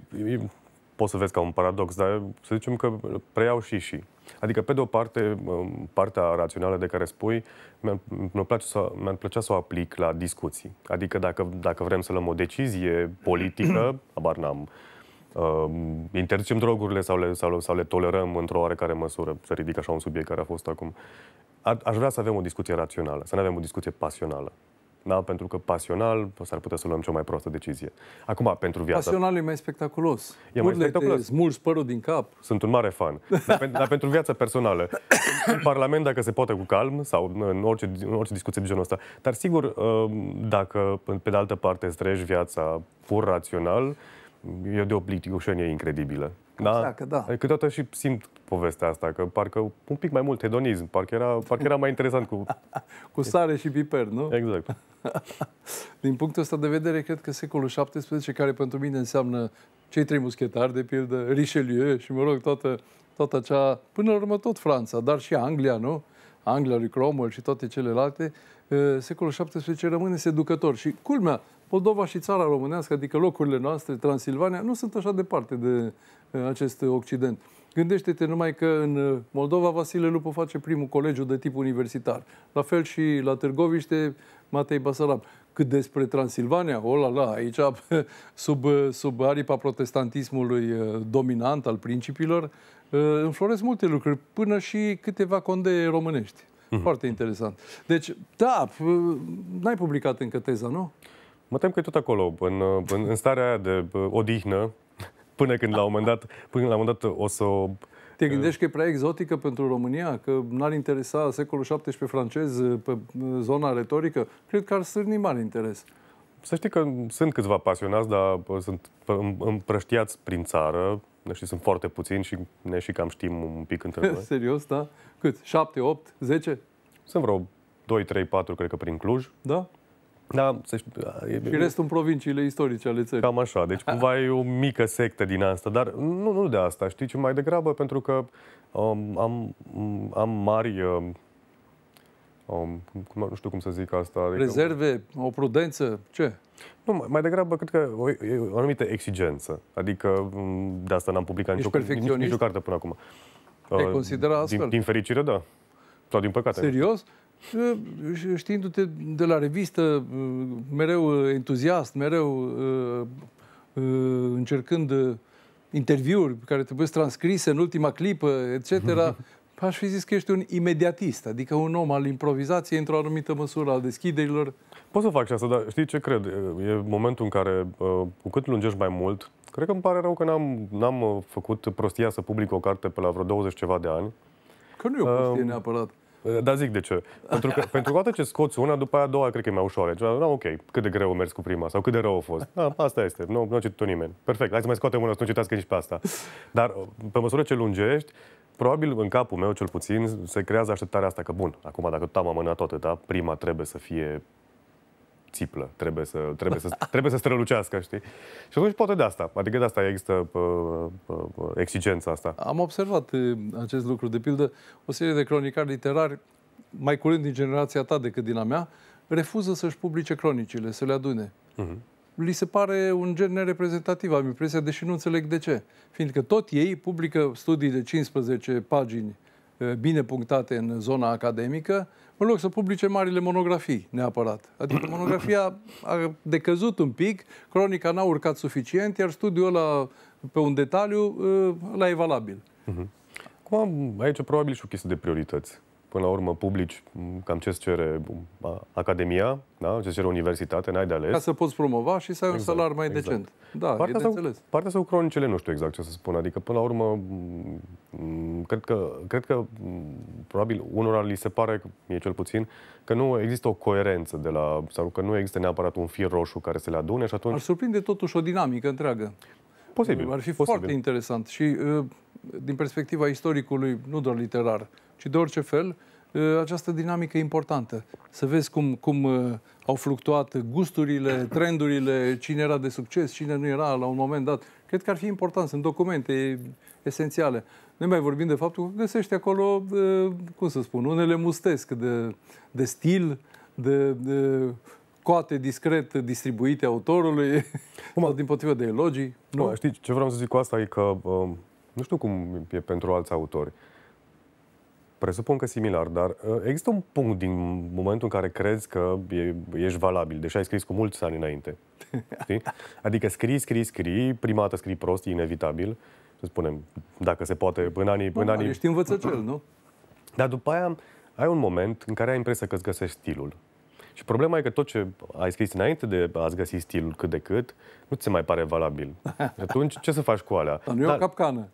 poți să vezi ca un paradox, dar să zicem că preiau și și. Adică, pe de-o parte, um, partea rațională de care spui, mi-ar plăcea să, mi plăcea să o aplic la discuții. Adică, dacă, dacă vrem să luăm o decizie politică, [CLEARS THROAT] abar n-am, uh, interzicem drogurile sau le, sau, le, sau le tolerăm într-o oarecare măsură, să ridic așa un subiect care a fost acum, a, aș vrea să avem o discuție rațională, să nu avem o discuție pasională. Da? Pentru că pasional s-ar putea să luăm cea mai proastă decizie. Acum, pentru viața... Pasional e mai spectaculos. E mai Urle spectaculos. Mulți părul din cap. Sunt un mare fan. Dar, pe, dar pentru viața personală, în Parlament, dacă se poate cu calm, sau în orice, în orice discuție de genul ăsta. Dar sigur, um, dacă pe de altă parte îți viața pur rațional, e de o plicticoșenie incredibilă. Da? Exact, da. Adică toată și simt povestea asta, că parcă un pic mai mult hedonism, parcă era, parcă era mai interesant cu... [LAUGHS] cu sare și piper, nu? Exact. [LAUGHS] Din punctul ăsta de vedere, cred că secolul XVII, care pentru mine înseamnă cei trei muschetari, de pildă, Richelieu și, mă rog, toată, toată acea... Până la urmă tot Franța, dar și Anglia, nu? Anglia lui Cromwell și toate celelalte, eh, secolul XVII rămâne seducător. Și culmea, Moldova și țara românească, adică locurile noastre, Transilvania, nu sunt așa departe de acest Occident. Gândește-te numai că în uh, Moldova Vasile Lupu face primul colegiu de tip universitar. La fel și la Târgoviște Matei Basarab. Cât despre Transilvania, o la la, aici [LAUGHS] sub, uh, sub aripa protestantismului uh, dominant al principiilor, înfloresc multe lucruri, până și câteva conde românești. Mm-hmm. Foarte interesant. Deci, da, n-ai publicat încă teza, nu? Mă tem că e tot acolo, în, în, în starea aia de odihnă, până când la un moment dat, până la un moment dat o să o te uh, gândești că e prea exotică pentru România, că n-ar interesa secolul XVII francez uh, pe uh, zona retorică? Cred că ar sârni mare interes. Să știi că sunt câțiva pasionați, dar sunt împrăștiați prin țară și deci sunt foarte puțini și ne și cam știm un pic între [LAUGHS] noi. Serios, da? Cât? 7, 8, 10? Sunt vreo 2, 3, 4, cred că, prin Cluj. Da? Da, să știu, da, e, și restul în provinciile istorice ale țării. Cam așa, deci cumva e o mică sectă din asta, dar nu, nu de asta, știi, ci mai degrabă pentru că um, am, am mari, um, um cum, nu știu cum să zic asta. Adică, Rezerve, o prudență, ce? Nu, mai degrabă cred că o, e o anumită exigență, adică mm, de asta n-am publicat nicio, Nici nicio carte până acum. Ai uh, considera astfel? Din, din fericire, da. Sau din păcate. Serios? Nu știindu-te de la revistă, mereu uh, entuziast, mereu uh, uh, încercând interviuri care trebuie transcrise în ultima clipă, etc., [LAUGHS] aș fi zis că ești un imediatist, adică un om al improvizației într-o anumită măsură, al deschiderilor. Pot să fac și asta, dar știi ce cred? E momentul în care, cu cât lungești mai mult, cred că îmi pare rău că n-am, n-am făcut prostia să public o carte pe la vreo 20 ceva de ani. Că nu e o prostie um, neapărat. Da, zic de ce. Pentru că, pentru că atunci ce scoți una, după aia a doua cred că e mai ușoară. Deci, da, ok, cât de greu mers cu prima sau cât de rău a fost. Da, asta este, nu, nu a citit nimeni. Perfect, hai să mai scoatem una să nu citească nici pe asta. Dar eh, pe măsură ce lungești, probabil în capul meu cel puțin se creează așteptarea asta că bun, acum dacă tot am amânat tot, da, prima trebuie să fie țiplă, trebuie să, trebuie să, trebuie să strălucească, știi? Și atunci poate de asta, adică de asta există uh, uh, exigența asta. Am observat uh, acest lucru, de pildă, o serie de cronicari literari, mai curând din generația ta decât din a mea, refuză să-și publice cronicile, să le adune. Uh-huh. Li se pare un gen nereprezentativ, am impresia, deși nu înțeleg de ce. Fiindcă tot ei publică studii de 15 pagini bine punctate în zona academică, uh, în loc să publice marile monografii neapărat. Adică monografia a decăzut un pic, cronica n-a urcat suficient, iar studiul ăla pe un detaliu, ă, la e valabil. Uh-huh. Mhm. Acum, aici probabil și o chestie de priorități până la urmă publici cam ce-ți cere academia, da? ce cere universitate, n-ai de ales. Ca să poți promova și să ai exact, un salar mai exact. decent. Da, partea e de înțeles. Partea sau cronicele, nu știu exact ce să spun. Adică, până la urmă, cred că, cred că probabil unora li se pare, mie cel puțin, că nu există o coerență de la, sau că nu există neapărat un fir roșu care se le adune și atunci... Ar surprinde totuși o dinamică întreagă. Posibil. Ar fi posibil. foarte interesant și uh, din perspectiva istoricului, nu doar literar, și de orice fel, ă, această dinamică importantă. Să vezi cum, cum ă, au fluctuat gusturile, trendurile, cine era de succes, cine nu era la un moment dat. Cred că ar fi important, sunt documente esențiale. Ne mai vorbim de faptul că găsești acolo, ă, cum să spun, unele mustesc de, de stil, de, de coate discret distribuite autorului, cum, sau din potrivă de elogii. Nu, nu, știi, ce vreau să zic cu asta e că, nu știu cum e pentru alți autori, Presupun că similar, dar ă, există un punct din momentul în care crezi că e, ești valabil, deși ai scris cu mulți ani înainte. [LAUGHS] Știi? Adică scrii, scrii, scrii, prima dată scrii prost, inevitabil, să spunem, dacă se poate, până anii... Până anii... Ești învățăcel, nu? Dar după aia ai un moment în care ai impresia că îți găsești stilul. Și problema e că tot ce ai scris înainte de a-ți găsi stilul cât de cât, nu ți se mai pare valabil. [LAUGHS] Atunci, ce să faci cu alea? Dar nu e o capcană.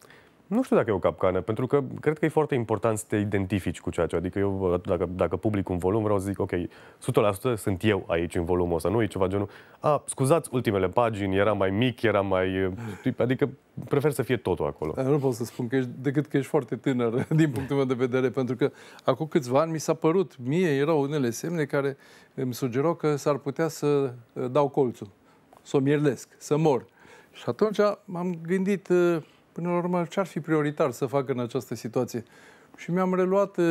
Nu știu dacă e o capcană, pentru că cred că e foarte important să te identifici cu ceea ce. Adică eu, dacă, dacă public un volum, vreau să zic, ok, 100% sunt eu aici în volumul ăsta, nu e ceva genul, a, scuzați, ultimele pagini, era mai mic, era mai... Adică prefer să fie totul acolo. Nu pot să spun că ești, decât că ești foarte tânăr, [LAUGHS] din punctul meu de vedere, pentru că acum câțiva ani mi s-a părut, mie erau unele semne care îmi sugerau că s-ar putea să eh, dau colțul, să o mierlesc, să mor. Și atunci m-am gândit eh, Până la urmă, ce ar fi prioritar să facă în această situație? Și mi-am reluat uh,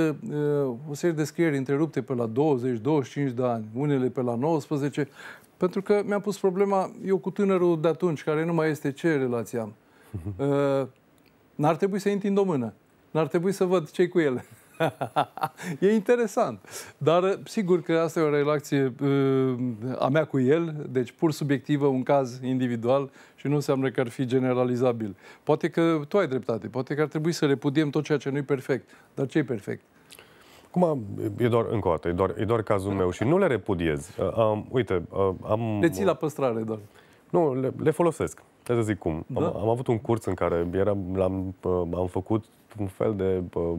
o serie de scrieri întrerupte pe la 20-25 de ani, unele pe la 19, pentru că mi-am pus problema eu cu tânărul de atunci, care nu mai este ce relație am. Uh, [LAUGHS] n-ar trebui să intind o mână. N-ar trebui să văd ce cu ele. [LAUGHS] e interesant. Dar eh, sigur că asta e o relație eh, a mea cu el, deci pur subiectivă, un caz individual și nu înseamnă că ar fi generalizabil. Poate că tu ai dreptate, poate că ar trebui să repudiem tot ceea ce nu-i perfect. Dar ce e perfect? Acum, e doar, încă o dată, e doar, e doar cazul meu și nu le repudiez. um, uite, am... Le ții la păstrare, doar. Nu, le, le folosesc. Hai să zic cum. Da? Am, am avut un curs în care eram, l-am, am făcut un fel de... Uh,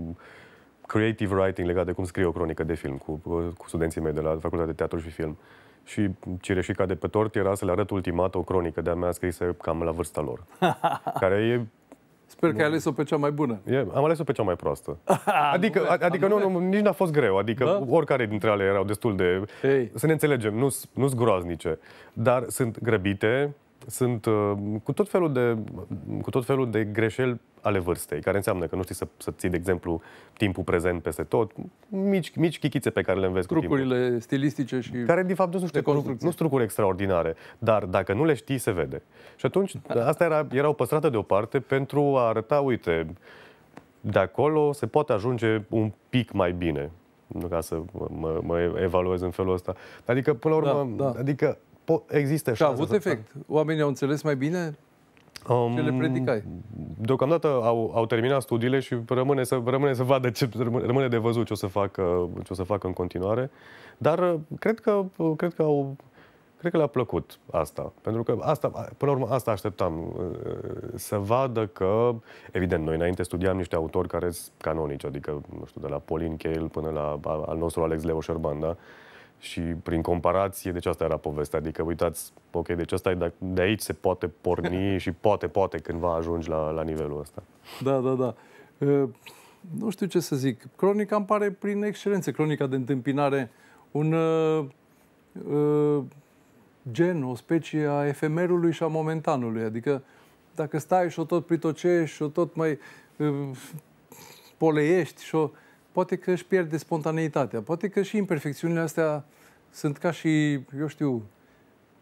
creative writing legat de cum scriu o cronică de film cu, cu studenții mei de la Facultatea de Teatru și Film. Și cireșica de pe tort era să le arăt ultimat o cronică de-a mea scrisă cam la vârsta lor. [LAUGHS] care e Sper că ai ales-o pe cea mai bună. E, am ales-o pe cea mai proastă. [LAUGHS] Adică, a, adică nu, nu, nici n-a fost greu. Adică da? oricare dintre ele erau destul de... Ei. Să ne înțelegem, nu sunt groaznice, dar sunt grăbite, sunt uh, cu, tot felul de, cu tot felul de greșeli ale vârstei, care înseamnă că nu știi să, să ții, de exemplu, timpul prezent peste tot, mici, mici chichițe pe care le înveți Trucurile cu timpul. stilistice și Care, de fapt, nu sunt trucuri, nu trucuri extraordinare, dar dacă nu le știi, se vede. Și atunci, asta era, era o păstrată deoparte pentru a arăta, uite, de acolo se poate ajunge un pic mai bine, ca să mă, mă evaluez în felul ăsta. Adică, până la urmă, da, da. adică există șanse. Și a avut efect? Oamenii au înțeles mai bine um, ce le um, predicai? Deocamdată au, au terminat studiile și rămâne să, rămâne să vadă, ce, rămâne de văzut ce o să facă, ce o să facă în continuare. Dar uh, cred că, uh, cred că au cred că le-a plăcut asta. Pentru că asta, până la urmă, asta așteptam. Uh, să vadă că, evident, noi înainte studiam niște autori care sunt canonici, adică, nu știu, de la Paulin Cale până la al nostru Alex Leo Șerban, da? Și prin comparație, deci asta era povestea. Adică uitați, ok, deci asta e de, de aici se poate porni [LAUGHS] și poate, poate cândva ajungi la, la nivelul ăsta. Da, da, da. E, nu știu ce să zic. Cronica îmi pare prin excelență, cronica de întâmpinare, un uh, uh, gen, o specie a efemerului și a momentanului. Adică dacă stai și o tot pritocești și o tot mai uh, poleiești și o... Uh, poate că își pierde spontaneitatea, poate că și imperfecțiunile astea sunt ca și, eu știu,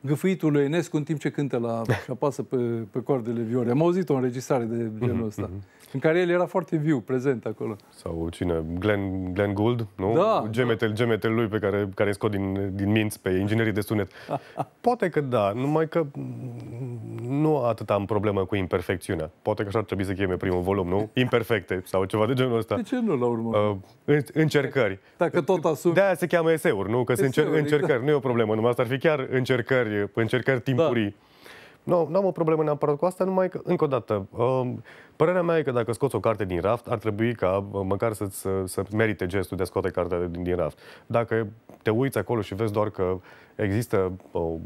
gâfâitul lui Enescu în timp ce cântă la, [LAUGHS] și apasă pe, pe coardele viore. Am auzit o înregistrare de mhm, genul ăsta, mm-hmm. în care el era foarte viu, prezent acolo. Sau cine? Glenn, Glenn Gould, nu? Da. Gemetel, gemetel lui pe care, care scot din, din minți pe inginerii de sunet. [LAUGHS] Poate că da, numai că nu atât am problemă cu imperfecțiunea. Poate că așa ar trebui să cheme primul volum, nu? [LAUGHS] Imperfecte sau ceva de genul ăsta. De ce nu, la urmă? Uh, încercări. Dacă tot asum... De-aia se cheamă eseuri, nu? Că sunt exact. sunt încercări. Exact. Nu e o problemă, numai asta ar fi chiar încercări încercări, pe încercări timpurii. Da. Nu, am o problemă neapărat cu asta, numai că, încă o dată, um, părerea mea e că dacă scoți o carte din raft, ar trebui ca uh, măcar să-ți, să merite gestul de a scoate cartea din, din raft. Dacă te uiți acolo și vezi doar că există o, uh,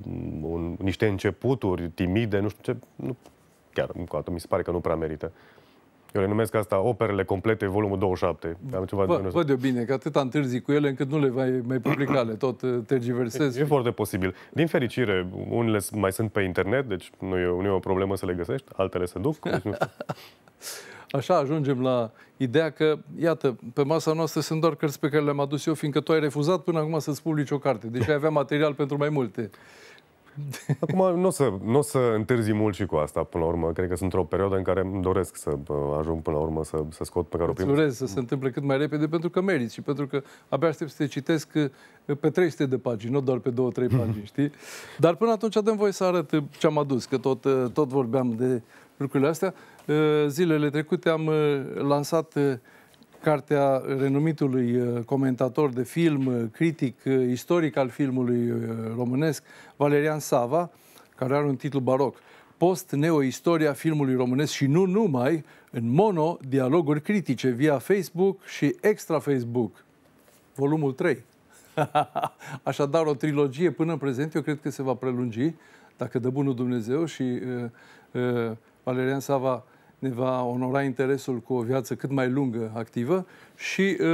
un, niște începuturi timide, nu știu ce, nu, chiar încă o dată, mi se pare că nu prea merită. Eu le numesc asta operele complete, volumul 27. Am ceva vă, de văd eu bine, că atât întârzi cu ele încât nu le mai, mai publica, le tot uh, tergiversezi. E, e foarte posibil. Din fericire, unele mai sunt pe internet, deci nu e, nu e o problemă să le găsești, altele se duc. Deci nu... [LAUGHS] Așa ajungem la ideea că, iată, pe masa noastră sunt doar cărți pe care le-am adus eu, fiindcă tu ai refuzat până acum să-ți publici o carte. Deci ai avea material pentru mai multe. Acum nu o să, n-o să întârzi mult și cu asta, până la urmă. Cred că sunt într-o perioadă în care îmi doresc să ajung până la urmă să, să scot pe care o primesc. doresc să se întâmple cât mai repede pentru că meriți și pentru că abia aștept să te citesc uh, pe 300 de pagini, nu doar pe 2-3 pagini, [LAUGHS] știi? Dar până atunci dăm voie să arăt uh, ce am adus, că tot, uh, tot vorbeam de lucrurile astea. Zilele trecute am lansat cartea renumitului uh, comentator de film, uh, critic, uh, istoric al filmului românesc, Valerian Sava, care are un titlu baroc, Post Neoistoria filmului românesc și nu numai, în mono, dialoguri critice via Facebook și extra Facebook, volumul 3. [LAUGHS] Așadar, o trilogie până în prezent, eu cred că se va prelungi, dacă dă bunul Dumnezeu și uh, uh, Valerian Sava ne va onora interesul cu o viață cât mai lungă activă și uh,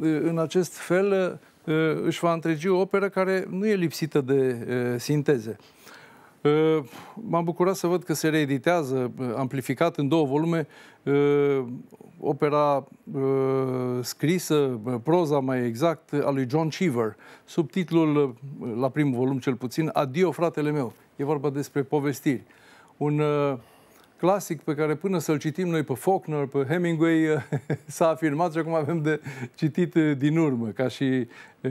uh, în acest fel uh, își va întregi o operă care nu e lipsită de sinteze. M-am bucurat să văd că se reeditează, amplificat în două volume, opera scrisă, proza mai exact, a lui John Cheever, subtitlul, la primul volum cel puțin, Adio, fratele meu. E vorba despre povestiri. Un clasic pe care până să-l citim noi pe Faulkner, pe Hemingway, [LAUGHS] s-a afirmat și acum avem de citit uh, din urmă, ca și uh,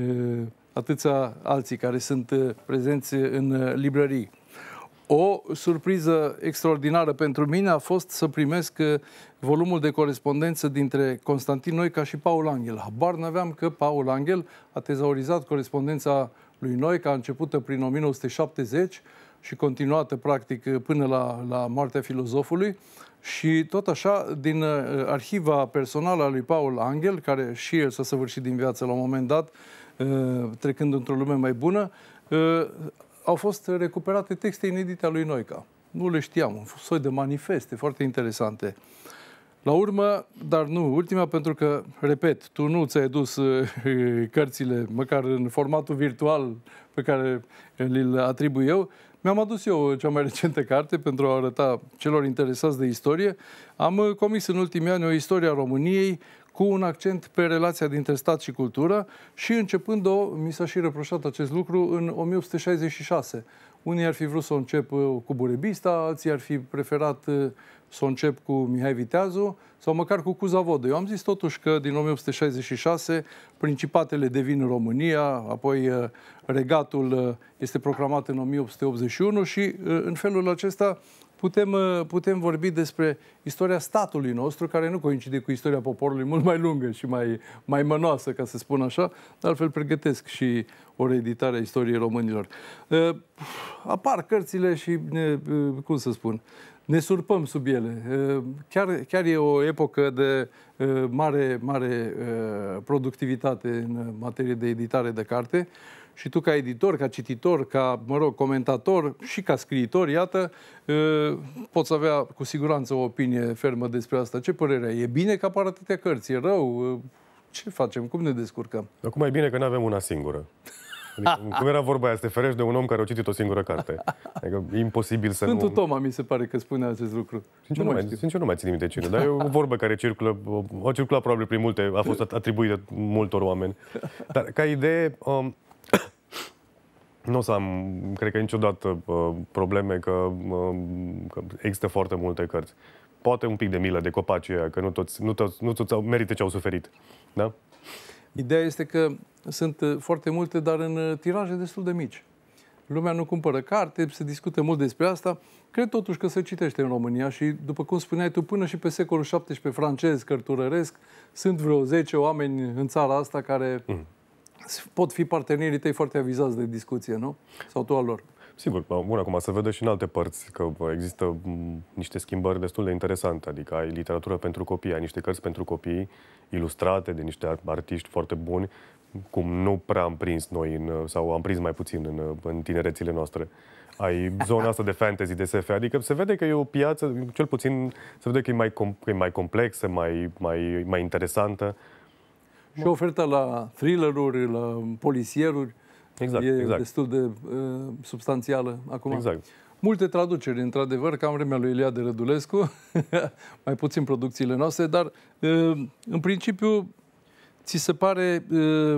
atâția alții care sunt uh, prezenți în librării. O surpriză extraordinară pentru mine a fost să primesc volumul de corespondență dintre Constantin Noica și Paul Angel. Habar n-aveam că Paul Angel a tezaurizat corespondența lui Noica, începută prin 1970, și continuată, practic, până la, la moartea filozofului. Și tot așa, din uh, arhiva personală a lui Paul Angel, care și el s-a săvârșit din viață la un moment dat, uh, trecând într-o lume mai bună, uh, au fost recuperate texte inedite a lui Noica. Nu le știam, un soi de manifeste foarte interesante. La urmă, dar nu ultima, pentru că, repet, tu nu ți-ai dus cărțile, măcar în formatul virtual pe care îl atribui eu, uh, mi-am adus eu cea mai recentă carte pentru a arăta celor interesați de istorie. Am uh, comis în ultimii ani o istorie a României cu un accent pe relația dintre stat și cultură și începând-o, mi s-a și reproșat acest lucru, în 1866. Unii ar fi vrut să o încep uh, cu Burebista, alții ar fi preferat uh, să o încep cu Mihai Viteazu sau măcar cu Cuza Vodă. Eu am zis totuși că din 1866 principatele devin România, apoi uh, regatul uh, este proclamat în 1881 și uh, în felul acesta putem, putem vorbi despre istoria statului nostru, care nu coincide cu istoria poporului, mult mai lungă și mai, mai mănoasă, ca să spun așa, de altfel pregătesc și o reeditare a istoriei românilor. Apar cărțile și, cum să spun, ne surpăm sub ele. Chiar, chiar e o epocă de mare, mare productivitate în materie de editare de carte și tu ca editor, ca cititor, ca, mă rog, comentator și ca scriitor, iată, poți avea cu siguranță o opinie fermă despre asta. Ce părere ai? E bine că apar atâtea cărți? E rău? Ce facem? Cum ne descurcăm? Acum e bine că nu avem una singură. Adică, cum era vorba aia, să te ferești de un om care a citit o singură carte. Adică, imposibil să Sfântul nu... Toma mi se pare că spune acest lucru. Sincer, nu, mai, știu. sincer, nu mai țin minte cine, dar e o vorbă care circulă, a circulat probabil prin multe, a fost atribuită multor oameni. Dar ca idee, um, nu o să am, cred că niciodată, uh, probleme că, uh, că există foarte multe cărți. Poate un pic de milă de copacii aia, că nu toți, nu toți, nu toți au, merită ce au suferit. Da? Ideea este că sunt uh, foarte multe, dar în uh, tiraje destul de mici. Lumea nu cumpără carte, se discută mult despre asta. Cred totuși că se citește în România și, după cum spuneai tu, până și pe secolul XVII francez, cărturăresc, sunt vreo 10 oameni în țara asta care mm. pot fi partenerii tăi foarte avizați de discuție, nu? Sau tu al lor. Sigur, bun, acum se vede și în alte părți că există niște schimbări destul de interesante, adică ai literatură pentru copii, ai niște cărți pentru copii ilustrate de niște artiști foarte buni, cum nu prea am prins noi, în, sau am prins mai puțin în, în tinerețile noastre. Ai zona asta de fantasy, de SF, adică se vede că e o piață, cel puțin se vede că e mai, com- că e mai complexă, mai, mai, mai interesantă. Și oferta la thrilleruri, la polisieruri, Exact, e exact. destul de uh, substanțială acum. Exact. Multe traduceri, într-adevăr, cam vremea lui Ilia de Rădulescu, [LAUGHS] mai puțin producțiile noastre, dar uh, în principiu ți se pare uh,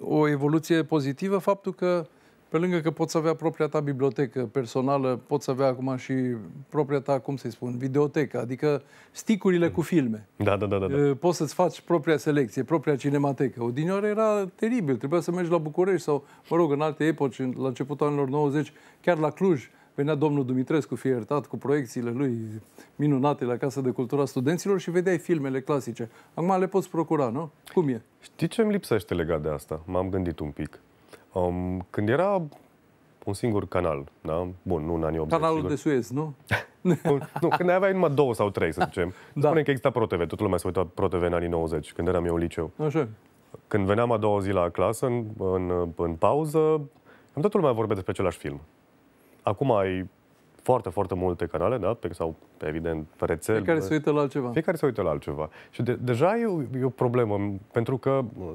o evoluție pozitivă faptul că uh, pe lângă că poți avea propria ta bibliotecă personală, poți avea acum și propria ta, cum să-i spun, videotecă, adică sticurile cu filme. Da, da, da, da. da. Eh, poți să-ți faci propria selecție, propria cinematecă. Odinioară era teribil, trebuia să mergi la București sau, mă rog, în alte epoci, la începutul anilor 90, chiar la Cluj, venea domnul Dumitrescu fiertat cu proiecțiile lui minunate la Casa de Cultura Studenților și vedeai filmele clasice. Acum le poți procura, nu? Cum e? Știi ce îmi lipsește legat de asta? M-am gândit un pic. Um, când era un singur canal, da? Bun, nu în anii 80. Canalul sigur. de Suez, nu? [LAUGHS] nu, când aveai numai două sau trei, să zicem. [LAUGHS] da. Spune că exista ProTV, toată lumea se uita ProTV în anii 90, când eram eu în liceu. Așa. Când veneam a doua zi la clasă, în, în, în pauză, am toată lumea vorbea despre același film. Acum ai foarte, foarte multe canale, da? Pe, sau, evident, pe rețele. Fiecare se uită la altceva. Fiecare se uită la altceva. Și de, deja e o, e o problemă, pentru că uh,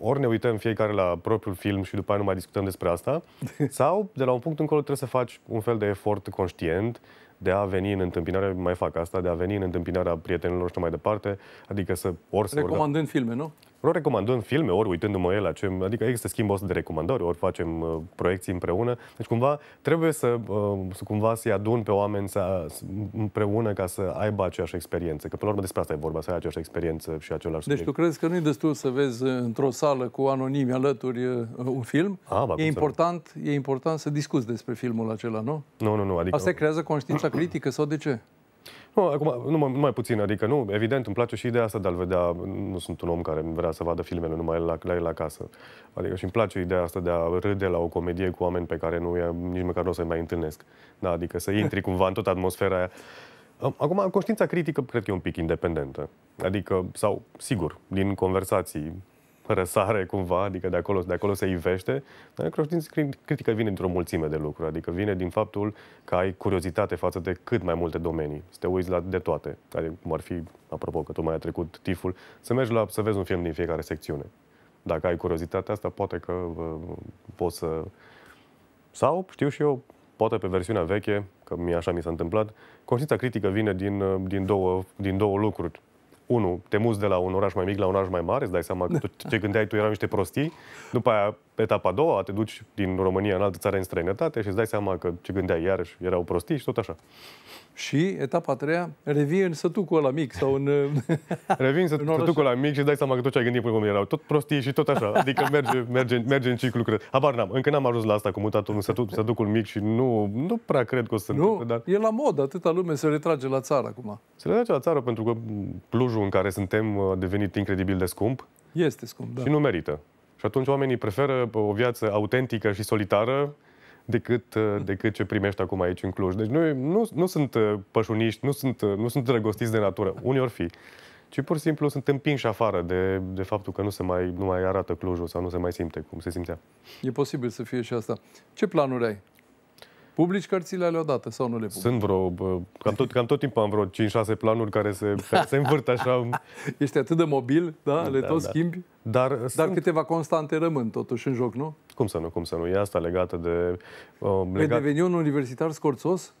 ori ne uităm fiecare la propriul film și după aia nu mai discutăm despre asta, [LAUGHS] sau de la un punct încolo trebuie să faci un fel de efort conștient de a veni în întâmpinarea, mai fac asta, de a veni în întâmpinarea prietenilor și mai departe, adică să ori să... Recomandând filme, nu? ori recomandând filme, ori uitându-mă el la ce... Adică există schimbul ăsta de recomandări, ori facem uh, proiecții împreună. Deci cumva trebuie să, uh, să cumva să-i adun pe oameni să, împreună ca să aibă aceeași experiență. Că până la urmă despre asta e vorba, să ai aceeași experiență și același Deci tu crezi că nu e destul să vezi uh, într-o sală cu anonimi alături uh, uh un film? A, ah, ba, e, important, e important să discuți despre filmul acela, nu? Nu, nu, nu. Adică... Asta creează conștiința critică sau de ce? Nu, acum, numai, numai puțin, adică nu, evident, îmi place și ideea asta de a-l vedea, nu sunt un om care vrea să vadă filmele numai la, la el acasă. Adică și îmi place ideea asta de a râde la o comedie cu oameni pe care nu e, nici măcar nu o să-i mai întâlnesc. Da, adică să intri [LAUGHS] cumva în toată atmosfera aia. Acum, conștiința critică cred că e un pic independentă. Adică, sau, sigur, din conversații răsare cumva, adică de acolo, de acolo se ivește, dar conștiință critică vine dintr-o mulțime de lucruri, adică vine din faptul că ai curiozitate față de cât mai multe domenii, să te uiți la de toate, care adică cum ar fi, apropo, că tocmai a trecut tiful, să mergi la, să vezi un film din fiecare secțiune. Dacă ai curiozitatea asta, poate că uh, poți să... Sau, știu și eu, poate pe versiunea veche, că mi așa mi s-a întâmplat, conștiința critică vine din, din, două, din două lucruri unu, te muți de la un oraș mai mic la un oraș mai mare, îți dai seama că tu da. te gândeai, tu erau niște prostii, după aia etapa a doua, te duci din România în altă țară în străinătate și îți dai seama că ce gândeai iarăși erau prostii și tot așa. Și etapa a treia, revii în sătucul ăla mic sau în... [LAUGHS] revii în, [LAUGHS] sătucul ăla mic și îți dai seama că tot ce ai gândit până cum erau tot prostii și tot așa. Adică [LAUGHS] merge, merge, merge în ciclu, cred. Habar n-am. Încă n-am ajuns la asta cu mutatul în sătuc, sătucul mic și nu, nu prea cred că o să nu, întâmple, dar... e la mod, atâta lume se retrage la țară acum. Se retrage la țară pentru că plujul în care suntem a devenit incredibil de scump. Este scump, da. Și nu merită. Și atunci oamenii preferă o viață autentică și solitară decât, uh, decât ce primești acum aici în Cluj. Deci noi nu, nu sunt uh, pășuniști, nu sunt, uh, nu sunt drăgostiți de natură, unii ori fi, ci pur și simplu sunt împinși afară de, de faptul că nu se mai, nu mai arată Clujul sau nu se mai simte cum se simțea. E posibil să fie și asta. Ce planuri ai Publici cărțile alea odată sau nu le publici? Sunt vreo, bă, cam, tot, cam tot timpul am vreo 5-6 planuri care se, care se învârt așa. [LAUGHS] Ești atât de mobil, da? da le da, tot da. schimbi? Dar, Dar sunt... câteva constante rămân totuși în joc, nu? Cum să nu, cum să nu. E asta legată de... Uh, legat... Vei deveni un universitar scorțos?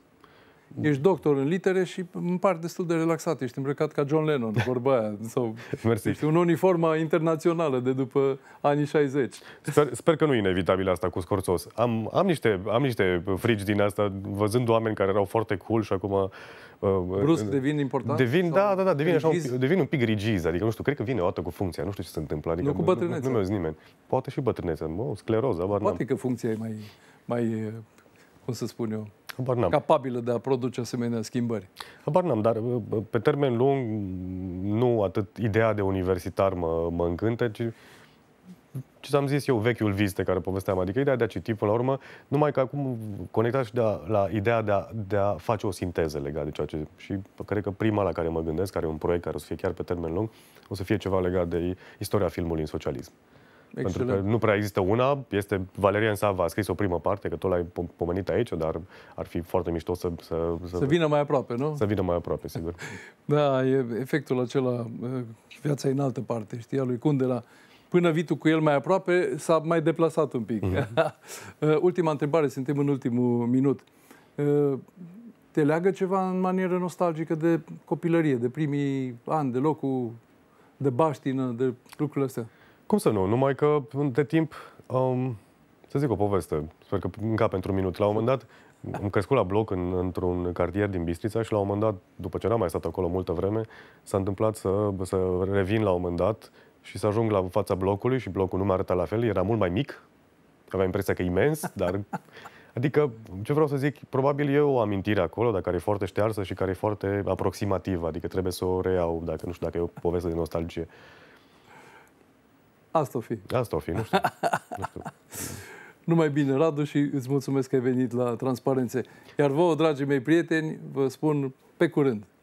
Mm. Ești doctor în litere și îmi par destul de relaxat. Ești îmbrăcat ca John Lennon, [LAUGHS] vorba aia. Sau, Mersi. Ești un uniforma internațională de după anii 60. Sper, sper că nu e inevitabil asta cu Scorțos. Am, am, niște, am niște frici din asta, văzând oameni care erau foarte cool și acum... Uh, Brusc uh, devin important? Devin, da, da, da, devin, rigiz? așa, devin un pic rigiz. Adică, nu știu, cred că vine o dată cu funcția. Nu știu ce se întâmplă. Adică, nu cu bătrânețe. Nu, nu, nu nimeni. Poate și bătrânețe. Mă, scleroză. Poate că funcția e mai, mai uh, cum să spun eu, Habar n-am. capabilă de a produce asemenea schimbări. Habar n-am, dar pe termen lung nu atât ideea de universitar mă, mă încântă, ci ce am zis eu, vechiul vis de care povesteam, adică ideea de a citi până la urmă, numai că acum conectat și de a, la ideea de a, de a face o sinteză legată de ceea ce... Și cred că prima la care mă gândesc, care e un proiect care o să fie chiar pe termen lung, o să fie ceva legat de istoria filmului în socialism. Excelent. Pentru că nu prea există una, este Valerian Sava, a scris o primă parte, că tot l-ai pomenit aici, dar ar fi foarte mișto să... Să, să, să vină mai aproape, nu? Să vină mai aproape, sigur. [LAUGHS] da, e efectul acela, uh, viața în altă parte, știi, a lui Cundela. Până vitul cu el mai aproape, s-a mai deplasat un pic. Mm-hmm. [LAUGHS] Ultima întrebare, suntem în ultimul minut. Uh, te leagă ceva în manieră nostalgică de copilărie, de primii ani, de locul de baștină, de lucrurile astea? Cum să nu? Numai că de timp, um, să zic o poveste, sper că încă pentru un minut. La un moment dat am crescut la bloc în, într-un cartier din Bistrița și la un moment dat, după ce n-am mai stat acolo multă vreme, s-a întâmplat să, să revin la un moment dat și să ajung la fața blocului și blocul nu mi arăta la fel, era mult mai mic, aveam impresia că e imens, [LAUGHS] dar... Adică, ce vreau să zic, probabil e o amintire acolo, dar care e foarte ștearsă și care e foarte aproximativă, adică trebuie să o reiau, dacă nu știu dacă e o poveste de nostalgie. Asta o fi. Asta o fi, nu știu. [LAUGHS] nu Numai bine, Radu, și îți mulțumesc că ai venit la Transparențe. Iar vouă, dragii mei prieteni, vă spun pe curând.